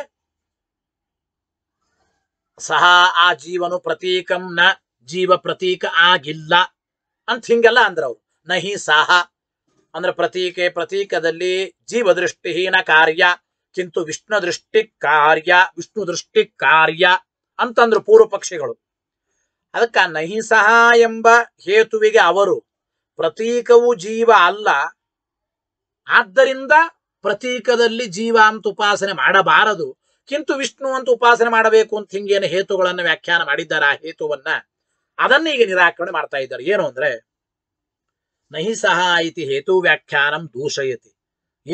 Speaker 1: ಸಹ ಆ ಜೀವನು ಪ್ರತೀಕಂನ ಜೀವ ಪ್ರತೀಕ ಆಗಿಲ್ಲ ಅಂತ ಹಿಂಗೆಲ್ಲ ಅಂದ್ರ ಅವ್ರು ನಹಿ ಸಹ ಅಂದ್ರೆ ಪ್ರತೀಕೆ ಪ್ರತೀಕದಲ್ಲಿ ಜೀವ ದೃಷ್ಟಿಹೀನ ಕಾರ್ಯ ಕಿಂತು ವಿಷ್ಣು ದೃಷ್ಟಿ ಕಾರ್ಯ ವಿಷ್ಣು ದೃಷ್ಟಿ ಕಾರ್ಯ ಅಂತಂದ್ರು ಪೂರ್ವ ಪಕ್ಷಿಗಳು ಅದಕ್ಕ ನಹಿಸಹ ಎಂಬ ಹೇತುವಿಗೆ ಅವರು ಪ್ರತೀಕವು ಜೀವ ಅಲ್ಲ ಆದ್ದರಿಂದ ಪ್ರತೀಕದಲ್ಲಿ ಜೀವ ಅಂತ ಉಪಾಸನೆ ಮಾಡಬಾರದು ಕಿಂತು ವಿಷ್ಣು ಅಂತ ಉಪಾಸನೆ ಮಾಡಬೇಕು ಅಂತ ಹಿಂಗೇನು ಹೇತುಗಳನ್ನು ವ್ಯಾಖ್ಯಾನ ಮಾಡಿದ್ದಾರೆ ಆ ಹೇತುವನ್ನ ಅದನ್ನ ಈಗ ನಿರಾಕರಣೆ ಮಾಡ್ತಾ ಇದ್ದಾರೆ ಏನು ಅಂದ್ರೆ ನಹಿ ಸಹ ಇತಿ ಹೇತು ವ್ಯಾಖ್ಯಾನಂ ದೂಷಯತಿ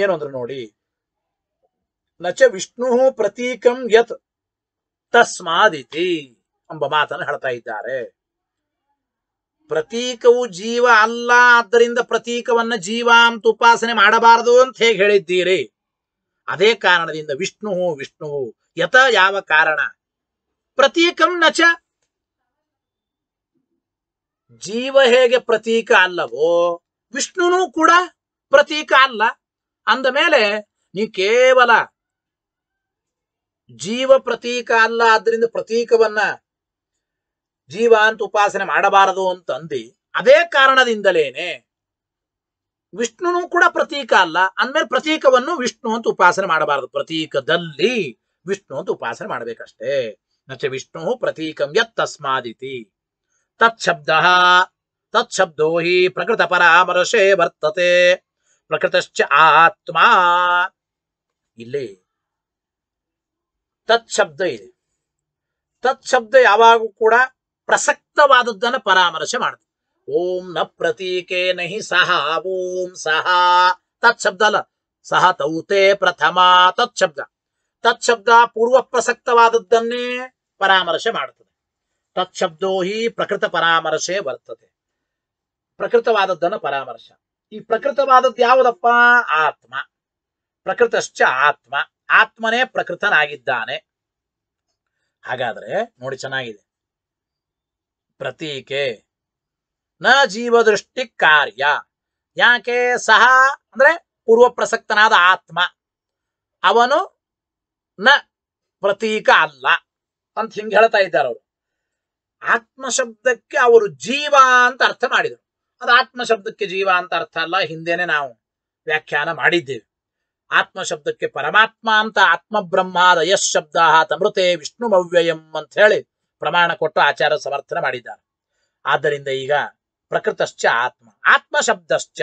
Speaker 1: ಏನು ಅಂದ್ರೆ ನೋಡಿ ನಚ ವಿಷ್ಣು ಪ್ರತೀಕಂ ಯತ್ ತಸ್ಮಾದಿತಿ ಎಂಬ ಮಾತನ್ನು ಹೇಳ್ತಾ ಇದ್ದಾರೆ ಪ್ರತೀಕವು ಜೀವ ಅಲ್ಲ ಆದ್ದರಿಂದ ಪ್ರತೀಕವನ್ನ ಜೀವ ಅಂತ ಉಪಾಸನೆ ಮಾಡಬಾರದು ಅಂತ ಹೇಗೆ ಹೇಳಿದ್ದೀರಿ ಅದೇ ಕಾರಣದಿಂದ ವಿಷ್ಣುವು ವಿಷ್ಣುವು ಯತ ಯಾವ ಕಾರಣ ಪ್ರತೀಕಂ ನಚ ಜೀವ ಹೇಗೆ ಪ್ರತೀಕ ಅಲ್ಲವೋ ವಿಷ್ಣುನೂ ಕೂಡ ಪ್ರತೀಕ ಅಲ್ಲ ಅಂದ ಮೇಲೆ ನೀ ಕೇವಲ ಜೀವ ಪ್ರತೀಕ ಅಲ್ಲ ಆದ್ದರಿಂದ ಪ್ರತೀಕವನ್ನ ಜೀವ ಅಂತ ಉಪಾಸನೆ ಮಾಡಬಾರದು ಅಂತಂದು ಅದೇ ಕಾರಣದಿಂದಲೇನೆ ವಿಷ್ಣುನು ಕೂಡ ಪ್ರತೀಕ ಅಲ್ಲ ಅಂದ್ಮೇಲೆ ಪ್ರತೀಕವನ್ನು ವಿಷ್ಣು ಅಂತ ಉಪಾಸನೆ ಮಾಡಬಾರದು ಪ್ರತೀಕದಲ್ಲಿ ವಿಷ್ಣು ಅಂತ ಉಪಾಸನೆ ಮಾಡಬೇಕಷ್ಟೇ ನಚ ವಿಷ್ಣು ಪ್ರತೀಕಂ ಯತ್ ತಸ್ಮಾದಿತಿ ತತ್ ಶಬ್ದ ತತ್ ಹಿ ಪ್ರಕೃತ ಪರಾಮರ್ಶೆ ವರ್ತತೆ ಪ್ರಕೃತಶ್ಚ ಆತ್ಮ ಇಲ್ಲಿ ತತ್ ಶಬ್ದ ಇದೆ ತತ್ ಶಬ್ದ ಯಾವಾಗೂ ಕೂಡ ಪ್ರಸಕ್ತವಾದದ್ದನ್ನು ಪರಾಮರ್ಶೆ ಮಾಡುತ್ತೆ ಓಂ ನ ಪ್ರತೀಕೆ ನಹಿ ಸಹ ಓಂ ಸಹ ತತ್ ಶಬ್ದ ಅಲ್ಲ ಸಹ ತೌತೆ ಪ್ರಥಮ ತತ್ ಶಬ್ದ ತತ್ ಶಬ್ದ ಪೂರ್ವ ಪ್ರಸಕ್ತವಾದದ್ದನ್ನೇ ಪರಾಮರ್ಶೆ ಮಾಡುತ್ತದೆ ತತ್ ಶಬ್ದೋ ಹಿ ಪ್ರಕೃತ ಪರಾಮರ್ಶೆ ಬರ್ತದೆ ಪ್ರಕೃತವಾದದ್ದನ್ನು ಪರಾಮರ್ಶ ಈ ಪ್ರಕೃತವಾದದ್ದು ಯಾವುದಪ್ಪ ಆತ್ಮ ಪ್ರಕೃತಶ್ಚ ಆತ್ಮ ಆತ್ಮನೇ ಪ್ರಕೃತನಾಗಿದ್ದಾನೆ ಹಾಗಾದ್ರೆ ನೋಡಿ ಚೆನ್ನಾಗಿದೆ ಪ್ರತೀಕೆ ನ ಜೀವದೃಷ್ಟಿ ಕಾರ್ಯ ಯಾಕೆ ಸಹ ಅಂದ್ರೆ ಪೂರ್ವ ಪ್ರಸಕ್ತನಾದ ಆತ್ಮ ಅವನು ನ ಪ್ರತೀಕ ಅಲ್ಲ ಅಂತ ಹಿಂಗೆ ಹೇಳ್ತಾ ಇದ್ದಾರೆ ಅವರು ಆತ್ಮ ಶಬ್ದಕ್ಕೆ ಅವರು ಜೀವ ಅಂತ ಅರ್ಥ ಮಾಡಿದರು ಅದು ಆತ್ಮ ಶಬ್ದಕ್ಕೆ ಜೀವ ಅಂತ ಅರ್ಥ ಅಲ್ಲ ಹಿಂದೆನೆ ನಾವು ವ್ಯಾಖ್ಯಾನ ಮಾಡಿದ್ದೇವೆ ಆತ್ಮ ಶಬ್ದಕ್ಕೆ ಪರಮಾತ್ಮ ಅಂತ ಆತ್ಮ ಬ್ರಹ್ಮಾದ ಯಶ್ ಶಬ್ದ ತಮೃತೆ ವಿಷ್ಣುಮವ್ಯಯಂ ಅಂತ ಹೇಳಿ ಪ್ರಮಾಣ ಕೊಟ್ಟು ಆಚಾರ ಸಮರ್ಥನೆ ಮಾಡಿದ್ದಾರೆ ಆದ್ದರಿಂದ ಈಗ ಪ್ರಕೃತಶ್ಚ ಆತ್ಮ ಆತ್ಮ ಶಬ್ದಶ್ಚ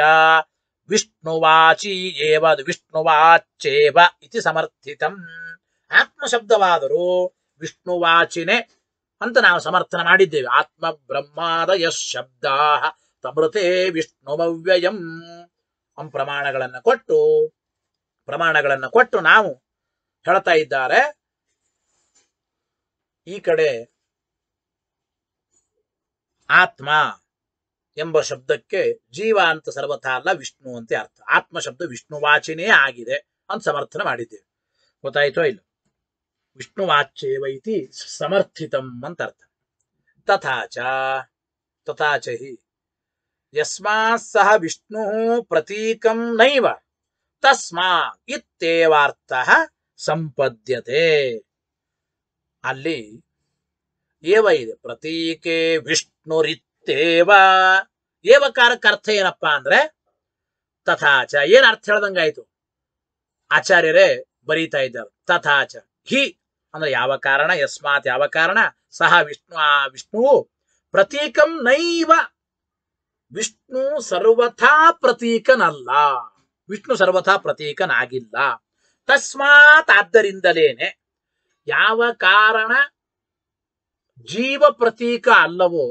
Speaker 1: ವಿಷ್ಣುವಾಚಿ ಏವ ವಿಷ್ಣುವಾಚೇವ ಇತಿ ಸಮರ್ಥಿತಂ ಆತ್ಮ ಶಬ್ದವಾದರೂ ವಿಷ್ಣುವಾಚಿನೇ ಅಂತ ನಾವು ಸಮರ್ಥನ ಮಾಡಿದ್ದೇವೆ ಆತ್ಮ ಬ್ರಹ್ಮಾದಯ ಶಬ್ದ ತಮೃತೇ ವಿಷ್ಣುಮವ್ಯಯಂ ಅಂ ಪ್ರಮಾಣಗಳನ್ನು ಕೊಟ್ಟು ಪ್ರಮಾಣಗಳನ್ನು ಕೊಟ್ಟು ನಾವು ಹೇಳ್ತಾ ಇದ್ದಾರೆ ಈ ಕಡೆ ಆತ್ಮ ಎಂಬ ಶಬ್ದಕ್ಕೆ ಜೀವ ಅಂತ ಸರ್ವಥ ಅಲ್ಲ ವಿಷ್ಣು ಅಂತ ಅರ್ಥ ಆತ್ಮ ಶಬ್ದ ವಾಚಿನೇ ಆಗಿದೆ ಅಂತ ಸಮರ್ಥನ ಮಾಡಿದ್ದೇವೆ ಗೊತ್ತಾಯಿತೋ ಇಲ್ಲ ವಾಚ್ಯವೈತಿ ಸಮರ್ಥಿತಂ ಅಂತ ಅರ್ಥ ತಥಾಚ ತಥಾಚ ಹಿ ಯಸ್ಮಾತ್ ಸಹ ವಿಷ್ಣು ಪ್ರತೀಕಂ ನೈವ ತಸ್ಮಾ ಇತ್ತೇವಾರ್ಥ ಸಂಪದ್ಯತೆ ಅಲ್ಲಿ ಏವ ಇದೆ ಪ್ರತೀಕೆ ವಿಷ್ಣು ನುರಿತ್ತೇವ ಏವಕಾರಕ್ಕೆ ಅರ್ಥ ಏನಪ್ಪಾ ಅಂದ್ರೆ ತಥಾಚ ಏನ್ ಅರ್ಥ ಹೇಳ್ದಂಗಾಯ್ತು ಆಚಾರ್ಯರೇ ಬರೀತಾ ಇದ್ದಾರೆ ತಥಾಚ ಹಿ ಅಂದ್ರೆ ಯಾವ ಕಾರಣ ಯಸ್ಮಾತ್ ಯಾವ ಕಾರಣ ಸಹ ವಿಷ್ಣು ಆ ವಿಷ್ಣುವು ಪ್ರತೀಕಂ ನೈವ ವಿಷ್ಣು ಸರ್ವಥಾ ಪ್ರತೀಕನಲ್ಲ ವಿಷ್ಣು ಸರ್ವಥಾ ಪ್ರತೀಕನಾಗಿಲ್ಲ ತಸ್ಮಾತ್ ಆದ್ದರಿಂದಲೇನೆ ಯಾವ ಕಾರಣ ಜೀವ ಪ್ರತೀಕ ಅಲ್ಲವೋ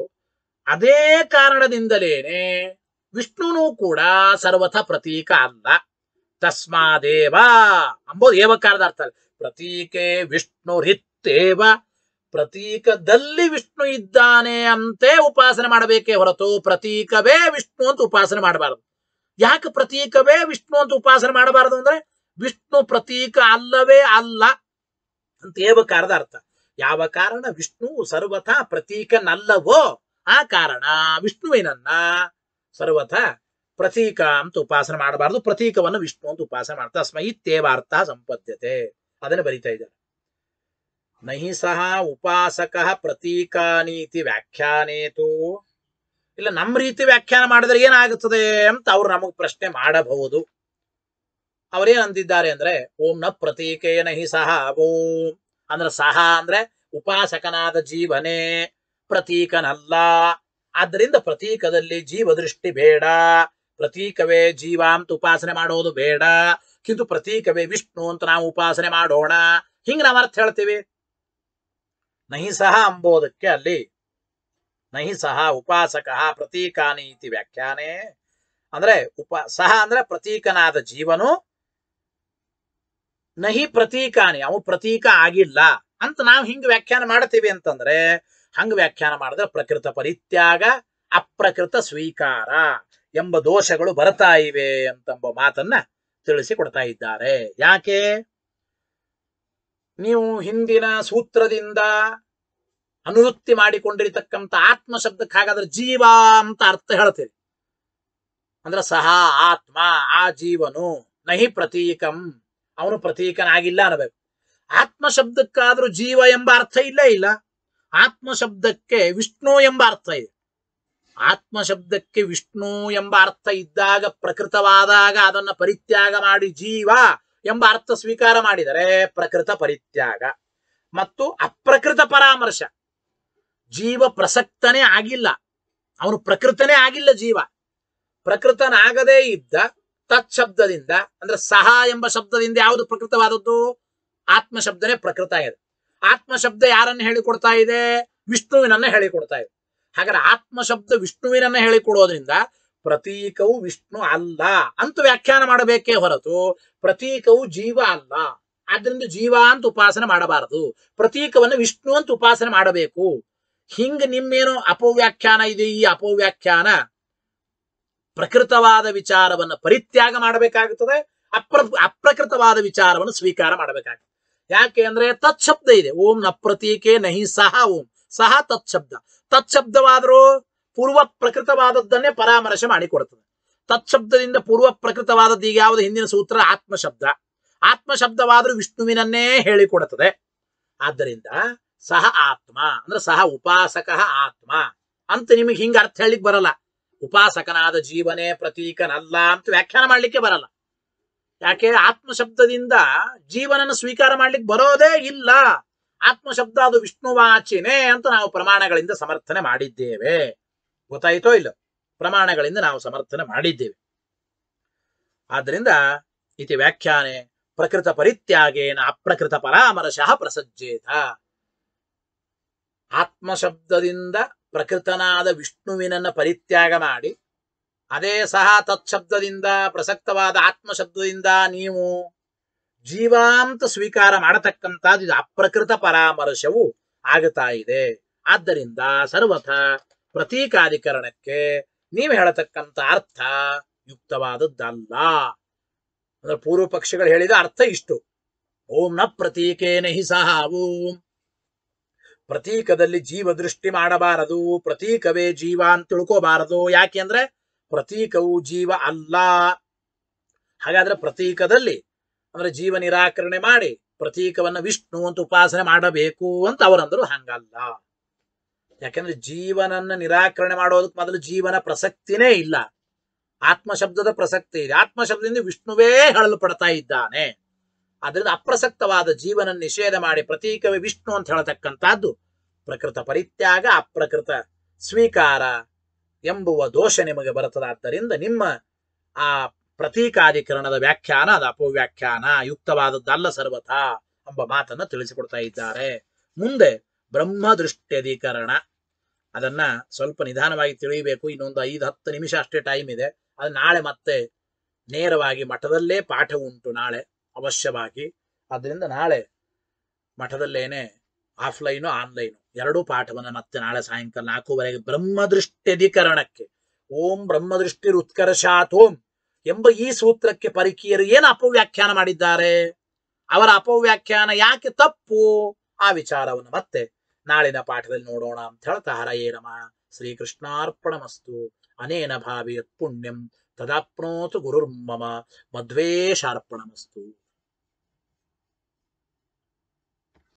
Speaker 1: ಅದೇ ಕಾರಣದಿಂದಲೇನೆ ವಿಷ್ಣುನೂ ಕೂಡ ಸರ್ವಥ ಪ್ರತೀಕ ಅಲ್ಲ ತಸ್ಮಾದೇವ ಅಂಬೋದು ಏವಕಾರದ ಅರ್ಥ ಪ್ರತೀಕೆ ವಿಷ್ಣು ರಿತ್ತೇವ ಪ್ರತೀಕದಲ್ಲಿ ವಿಷ್ಣು ಇದ್ದಾನೆ ಅಂತೆ ಉಪಾಸನೆ ಮಾಡಬೇಕೇ ಹೊರತು ಪ್ರತೀಕವೇ ವಿಷ್ಣು ಅಂತ ಉಪಾಸನೆ ಮಾಡಬಾರದು ಯಾಕೆ ಪ್ರತೀಕವೇ ವಿಷ್ಣು ಅಂತ ಉಪಾಸನೆ ಮಾಡಬಾರದು ಅಂದ್ರೆ ವಿಷ್ಣು ಪ್ರತೀಕ ಅಲ್ಲವೇ ಅಲ್ಲ ಅಂತ ಏವಕಾರದ ಅರ್ಥ ಯಾವ ಕಾರಣ ವಿಷ್ಣು ಸರ್ವಥ ಪ್ರತೀಕನಲ್ಲವೋ ಆ ಕಾರಣ ವಿಷ್ಣುವಿನನ್ನ ಸರ್ವಥ ಪ್ರತೀಕ ಅಂತ ಉಪಾಸನೆ ಮಾಡಬಾರದು ಪ್ರತೀಕವನ್ನು ವಿಷ್ಣು ಅಂತ ಉಪಾಸನೆ ಮಾಡ್ತಾ ಸ್ಮಯಿತ್ಯೇವಾರ್ಥ ಸಂಪದ್ಯತೆ ಅದನ್ನು ಬರಿತಾ ಇದ್ದಾರೆ ನಹಿ ಸಹ ಉಪಾಸಕ ಪ್ರತೀಕಾನೀತಿ ವ್ಯಾಖ್ಯಾನೇತು ಇಲ್ಲ ನಮ್ಮ ರೀತಿ ವ್ಯಾಖ್ಯಾನ ಮಾಡಿದ್ರೆ ಏನಾಗುತ್ತದೆ ಅಂತ ಅವ್ರು ನಮಗೆ ಪ್ರಶ್ನೆ ಮಾಡಬಹುದು ಅವರೇನ್ ಅಂದಿದ್ದಾರೆ ಅಂದ್ರೆ ಓಂ ನ ಪ್ರತೀಕೇ ಹಿ ಸಹ ಓಂ ಅಂದ್ರೆ ಸಹ ಅಂದ್ರೆ ಉಪಾಸಕನಾದ ಜೀವನೇ ಪ್ರತೀಕನಲ್ಲ ಆದ್ದರಿಂದ ಪ್ರತೀಕದಲ್ಲಿ ಜೀವದೃಷ್ಟಿ ಬೇಡ ಪ್ರತೀಕವೇ ಜೀವ ಅಂತ ಉಪಾಸನೆ ಮಾಡೋದು ಬೇಡ ಕಿಂತು ಪ್ರತೀಕವೇ ವಿಷ್ಣು ಅಂತ ನಾವು ಉಪಾಸನೆ ಮಾಡೋಣ ಹಿಂಗ್ ನಾವು ಅರ್ಥ ಹೇಳ್ತೀವಿ ನಹಿ ಸಹ ಅಂಬೋದಕ್ಕೆ ಅಲ್ಲಿ ನಹಿ ಸಹ ಉಪಾಸಕ ಪ್ರತೀಕಾನಿ ಇತಿ ವ್ಯಾಖ್ಯಾನೆ ಅಂದ್ರೆ ಉಪ ಸಹ ಅಂದ್ರೆ ಪ್ರತೀಕನಾದ ಜೀವನು ನಹಿ ಪ್ರತೀಕಾನಿ ಅವು ಪ್ರತೀಕ ಆಗಿಲ್ಲ ಅಂತ ನಾವು ಹಿಂಗ ವ್ಯಾಖ್ಯಾನ ಮಾಡ್ತೀವಿ ಅಂತಂದ್ರೆ ಹಂಗ ವ್ಯಾಖ್ಯಾನ ಮಾಡಿದ್ರೆ ಪ್ರಕೃತ ಪರಿತ್ಯಾಗ ಅಪ್ರಕೃತ ಸ್ವೀಕಾರ ಎಂಬ ದೋಷಗಳು ಬರ್ತಾ ಇವೆ ಅಂತಂಬ ಮಾತನ್ನ ತಿಳಿಸಿ ಕೊಡ್ತಾ ಇದ್ದಾರೆ ಯಾಕೆ ನೀವು ಹಿಂದಿನ ಸೂತ್ರದಿಂದ ಅನುವೃತ್ತಿ ಮಾಡಿಕೊಂಡಿರ್ತಕ್ಕಂಥ ಆತ್ಮ ಶಬ್ದಕ್ಕೆ ಜೀವ ಅಂತ ಅರ್ಥ ಹೇಳ್ತೀರಿ ಅಂದ್ರೆ ಸಹ ಆತ್ಮ ಆ ಜೀವನು ನಹಿ ಪ್ರತೀಕಂ ಅವನು ಪ್ರತೀಕನಾಗಿಲ್ಲ ಅನ್ನಬೇಕು ಆತ್ಮ ಶಬ್ದಕ್ಕಾದ್ರೂ ಜೀವ ಎಂಬ ಅರ್ಥ ಇಲ್ಲೇ ಇಲ್ಲ ಆತ್ಮ ಶಬ್ದಕ್ಕೆ ವಿಷ್ಣು ಎಂಬ ಅರ್ಥ ಇದೆ ಆತ್ಮ ಶಬ್ದಕ್ಕೆ ವಿಷ್ಣು ಎಂಬ ಅರ್ಥ ಇದ್ದಾಗ ಪ್ರಕೃತವಾದಾಗ ಅದನ್ನ ಪರಿತ್ಯಾಗ ಮಾಡಿ ಜೀವ ಎಂಬ ಅರ್ಥ ಸ್ವೀಕಾರ ಮಾಡಿದರೆ ಪ್ರಕೃತ ಪರಿತ್ಯಾಗ ಮತ್ತು ಅಪ್ರಕೃತ ಪರಾಮರ್ಶ ಜೀವ ಪ್ರಸಕ್ತನೇ ಆಗಿಲ್ಲ ಅವನು ಪ್ರಕೃತನೇ ಆಗಿಲ್ಲ ಜೀವ ಪ್ರಕೃತನಾಗದೇ ಇದ್ದ ತತ್ ಶಬ್ದದಿಂದ ಅಂದ್ರೆ ಸಹ ಎಂಬ ಶಬ್ದದಿಂದ ಯಾವುದು ಪ್ರಕೃತವಾದದ್ದು ಆತ್ಮ ಶಬ್ದನೇ ಪ್ರಕೃತ ಆಗಿದೆ ಆತ್ಮ ಶಬ್ದ ಯಾರನ್ನ ಹೇಳಿಕೊಡ್ತಾ ಇದೆ ವಿಷ್ಣುವಿನನ್ನ ಹೇಳಿಕೊಡ್ತಾ ಇದೆ ಹಾಗಾದ್ರೆ ಆತ್ಮ ಶಬ್ದ ವಿಷ್ಣುವಿನನ್ನ ಹೇಳಿಕೊಡೋದ್ರಿಂದ ಪ್ರತೀಕವು ವಿಷ್ಣು ಅಲ್ಲ ಅಂತ ವ್ಯಾಖ್ಯಾನ ಮಾಡಬೇಕೇ ಹೊರತು ಪ್ರತೀಕವು ಜೀವ ಅಲ್ಲ ಆದ್ರಿಂದ ಜೀವ ಅಂತ ಉಪಾಸನೆ ಮಾಡಬಾರದು ಪ್ರತೀಕವನ್ನು ವಿಷ್ಣು ಅಂತ ಉಪಾಸನೆ ಮಾಡಬೇಕು ಹಿಂಗ ನಿಮ್ಮೇನು ಅಪವ್ಯಾಖ್ಯಾನ ಇದೆ ಈ ಅಪವ್ಯಾಖ್ಯಾನ ಪ್ರಕೃತವಾದ ವಿಚಾರವನ್ನು ಪರಿತ್ಯಾಗ ಮಾಡಬೇಕಾಗುತ್ತದೆ ಅಪ್ರ ಅಪ್ರಕೃತವಾದ ವಿಚಾರವನ್ನು ಸ್ವೀಕಾರ ಮಾಡಬೇಕಾಗುತ್ತದೆ ಯಾಕೆ ಅಂದ್ರೆ ತತ್ಶಬ್ದ ಇದೆ ಓಂ ನ ಪ್ರತೀಕೆ ನಹಿ ಸಹ ಓಂ ಸಹ ತತ್ ಶಬ್ದವಾದರೂ ಪೂರ್ವ ಪ್ರಕೃತವಾದದ್ದನ್ನೇ ಪರಾಮರ್ಶೆ ಮಾಡಿಕೊಡ್ತದೆ ತತ್ಶಬ್ದದಿಂದ ಪೂರ್ವ ಪ್ರಕೃತವಾದದ್ದು ಈಗ ಯಾವುದು ಹಿಂದಿನ ಸೂತ್ರ ಆತ್ಮಶಬ್ದ ಆತ್ಮಶಬ್ದವಾದರೂ ವಿಷ್ಣುವಿನನ್ನೇ ಹೇಳಿಕೊಡುತ್ತದೆ ಆದ್ದರಿಂದ ಸಹ ಆತ್ಮ ಅಂದ್ರೆ ಸಹ ಉಪಾಸಕ ಆತ್ಮ ಅಂತ ನಿಮಗೆ ಹಿಂಗೆ ಅರ್ಥ ಹೇಳಿಕ್ ಬರಲ್ಲ ಉಪಾಸಕನಾದ ಜೀವನೇ ಪ್ರತೀಕನಲ್ಲ ಅಂತ ವ್ಯಾಖ್ಯಾನ ಮಾಡ್ಲಿಕ್ಕೆ ಬರಲ್ಲ ಯಾಕೆ ಆತ್ಮ ಶಬ್ದದಿಂದ ಜೀವನನ ಸ್ವೀಕಾರ ಮಾಡ್ಲಿಕ್ಕೆ ಬರೋದೇ ಇಲ್ಲ ಆತ್ಮ ಶಬ್ದ ಅದು ವಿಷ್ಣುವಾಚಿನೇ ಅಂತ ನಾವು ಪ್ರಮಾಣಗಳಿಂದ ಸಮರ್ಥನೆ ಮಾಡಿದ್ದೇವೆ ಗೊತ್ತಾಯಿತೋ ಇಲ್ಲ ಪ್ರಮಾಣಗಳಿಂದ ನಾವು ಸಮರ್ಥನೆ ಮಾಡಿದ್ದೇವೆ ಆದ್ರಿಂದ ಇತಿ ವ್ಯಾಖ್ಯಾನೆ ಪ್ರಕೃತ ಪರಿತ್ಯಾಗೇನ ಅಪ್ರಕೃತ ಪರಾಮರ್ಶಃ ಪ್ರಸಜ್ಜೇತ ಆತ್ಮಶಬ್ದದಿಂದ ಪ್ರಕೃತನಾದ ವಿಷ್ಣುವಿನನ್ನ ಪರಿತ್ಯಾಗ ಮಾಡಿ ಅದೇ ಸಹ ತತ್ ಶಬ್ದದಿಂದ ಪ್ರಸಕ್ತವಾದ ಆತ್ಮಶಬ್ದದಿಂದ ನೀವು ಜೀವಾಂತ ಸ್ವೀಕಾರ ಮಾಡತಕ್ಕಂಥದ್ದು ಇದು ಅಪ್ರಕೃತ ಪರಾಮರ್ಶವು ಆಗುತ್ತಾ ಇದೆ ಆದ್ದರಿಂದ ಸರ್ವಥ ಪ್ರತೀಕಾಧಿಕರಣಕ್ಕೆ ನೀವು ಹೇಳತಕ್ಕಂಥ ಅರ್ಥ ಯುಕ್ತವಾದದ್ದಲ್ಲ ಅಂದ್ರೆ ಪೂರ್ವ ಪಕ್ಷಗಳು ಹೇಳಿದ ಅರ್ಥ ಇಷ್ಟು ಓಂ ನ ಪ್ರತೀಕೇನೆ ಹಿ ಸಹ ಓಂ ಪ್ರತೀಕದಲ್ಲಿ ಜೀವ ದೃಷ್ಟಿ ಮಾಡಬಾರದು ಪ್ರತೀಕವೇ ಜೀವ ಅಂತ ತಿಳ್ಕೋಬಾರದು ಅಂದ್ರೆ ಪ್ರತೀಕವು ಜೀವ ಅಲ್ಲ ಹಾಗಾದ್ರೆ ಪ್ರತೀಕದಲ್ಲಿ ಅಂದ್ರೆ ಜೀವ ನಿರಾಕರಣೆ ಮಾಡಿ ಪ್ರತೀಕವನ್ನ ವಿಷ್ಣು ಅಂತ ಉಪಾಸನೆ ಮಾಡಬೇಕು ಅಂತ ಅವರಂದರು ಹಂಗಲ್ಲ ಯಾಕೆಂದ್ರೆ ಜೀವನನ್ನ ನಿರಾಕರಣೆ ಮಾಡೋದಕ್ಕೆ ಮೊದಲು ಜೀವನ ಪ್ರಸಕ್ತಿನೇ ಇಲ್ಲ ಆತ್ಮ ಶಬ್ದದ ಪ್ರಸಕ್ತಿ ಇದೆ ಆತ್ಮ ಶಬ್ದದಿಂದ ವಿಷ್ಣುವೇ ಪಡ್ತಾ ಇದ್ದಾನೆ ಅದರಿಂದ ಅಪ್ರಸಕ್ತವಾದ ಜೀವನ ನಿಷೇಧ ಮಾಡಿ ಪ್ರತೀಕವೇ ವಿಷ್ಣು ಅಂತ ಹೇಳತಕ್ಕಂಥದ್ದು ಪ್ರಕೃತ ಪರಿತ್ಯಾಗ ಅಪ್ರಕೃತ ಸ್ವೀಕಾರ ಎಂಬುವ ದೋಷ ನಿಮಗೆ ಆದ್ದರಿಂದ ನಿಮ್ಮ ಆ ಪ್ರತೀಕಾಧಿಕರಣದ ವ್ಯಾಖ್ಯಾನ ಅದು ಅಪವ್ಯಾಖ್ಯಾನ ಯುಕ್ತವಾದದ್ದಲ್ಲ ಸರ್ವಥ ಎಂಬ ಮಾತನ್ನು ತಿಳಿಸಿಕೊಡ್ತಾ ಇದ್ದಾರೆ ಮುಂದೆ ಬ್ರಹ್ಮದೃಷ್ಟ್ಯಧಿಕರಣ ಅದನ್ನ ಸ್ವಲ್ಪ ನಿಧಾನವಾಗಿ ತಿಳಿಯಬೇಕು ಇನ್ನೊಂದು ಐದು ಹತ್ತು ನಿಮಿಷ ಅಷ್ಟೇ ಟೈಮ್ ಇದೆ ಅದು ನಾಳೆ ಮತ್ತೆ ನೇರವಾಗಿ ಮಠದಲ್ಲೇ ಪಾಠ ಉಂಟು ನಾಳೆ ಅವಶ್ಯವಾಗಿ ಆದ್ದರಿಂದ ನಾಳೆ ಮಠದಲ್ಲೇನೆ ಆಫ್ಲೈನು ಆನ್ಲೈನು ಎರಡೂ ಪಾಠವನ್ನು ಮತ್ತೆ ನಾಳೆ ಸಾಯಂಕಾಲ ನಾಲ್ಕೂವರೆಗೆ ಬ್ರಹ್ಮದೃಷ್ಟ್ಯಧಿಕರಣಕ್ಕೆ ಓಂ ಬ್ರಹ್ಮದೃಷ್ಟಿ ಉತ್ಕರ್ಷಾತ್ ಓಂ ಎಂಬ ಈ ಸೂತ್ರಕ್ಕೆ ಪರಿಕೀಯರು ಏನು ಅಪವ್ಯಾಖ್ಯಾನ ಮಾಡಿದ್ದಾರೆ ಅವರ ಅಪವ್ಯಾಖ್ಯಾನ ಯಾಕೆ ತಪ್ಪು ಆ ವಿಚಾರವನ್ನು ಮತ್ತೆ ನಾಳಿನ ಪಾಠದಲ್ಲಿ ನೋಡೋಣ ಅಂತ ಹೇಳ್ತಾ ಹರಯೇ ನಮ ಮಸ್ತು ಅನೇನ ಭಾವಿಯತ್ ಪುಣ್ಯಂ ತದಾಪ್ನೋತು ಗುರುರ್ಮಮ ಮಸ್ತು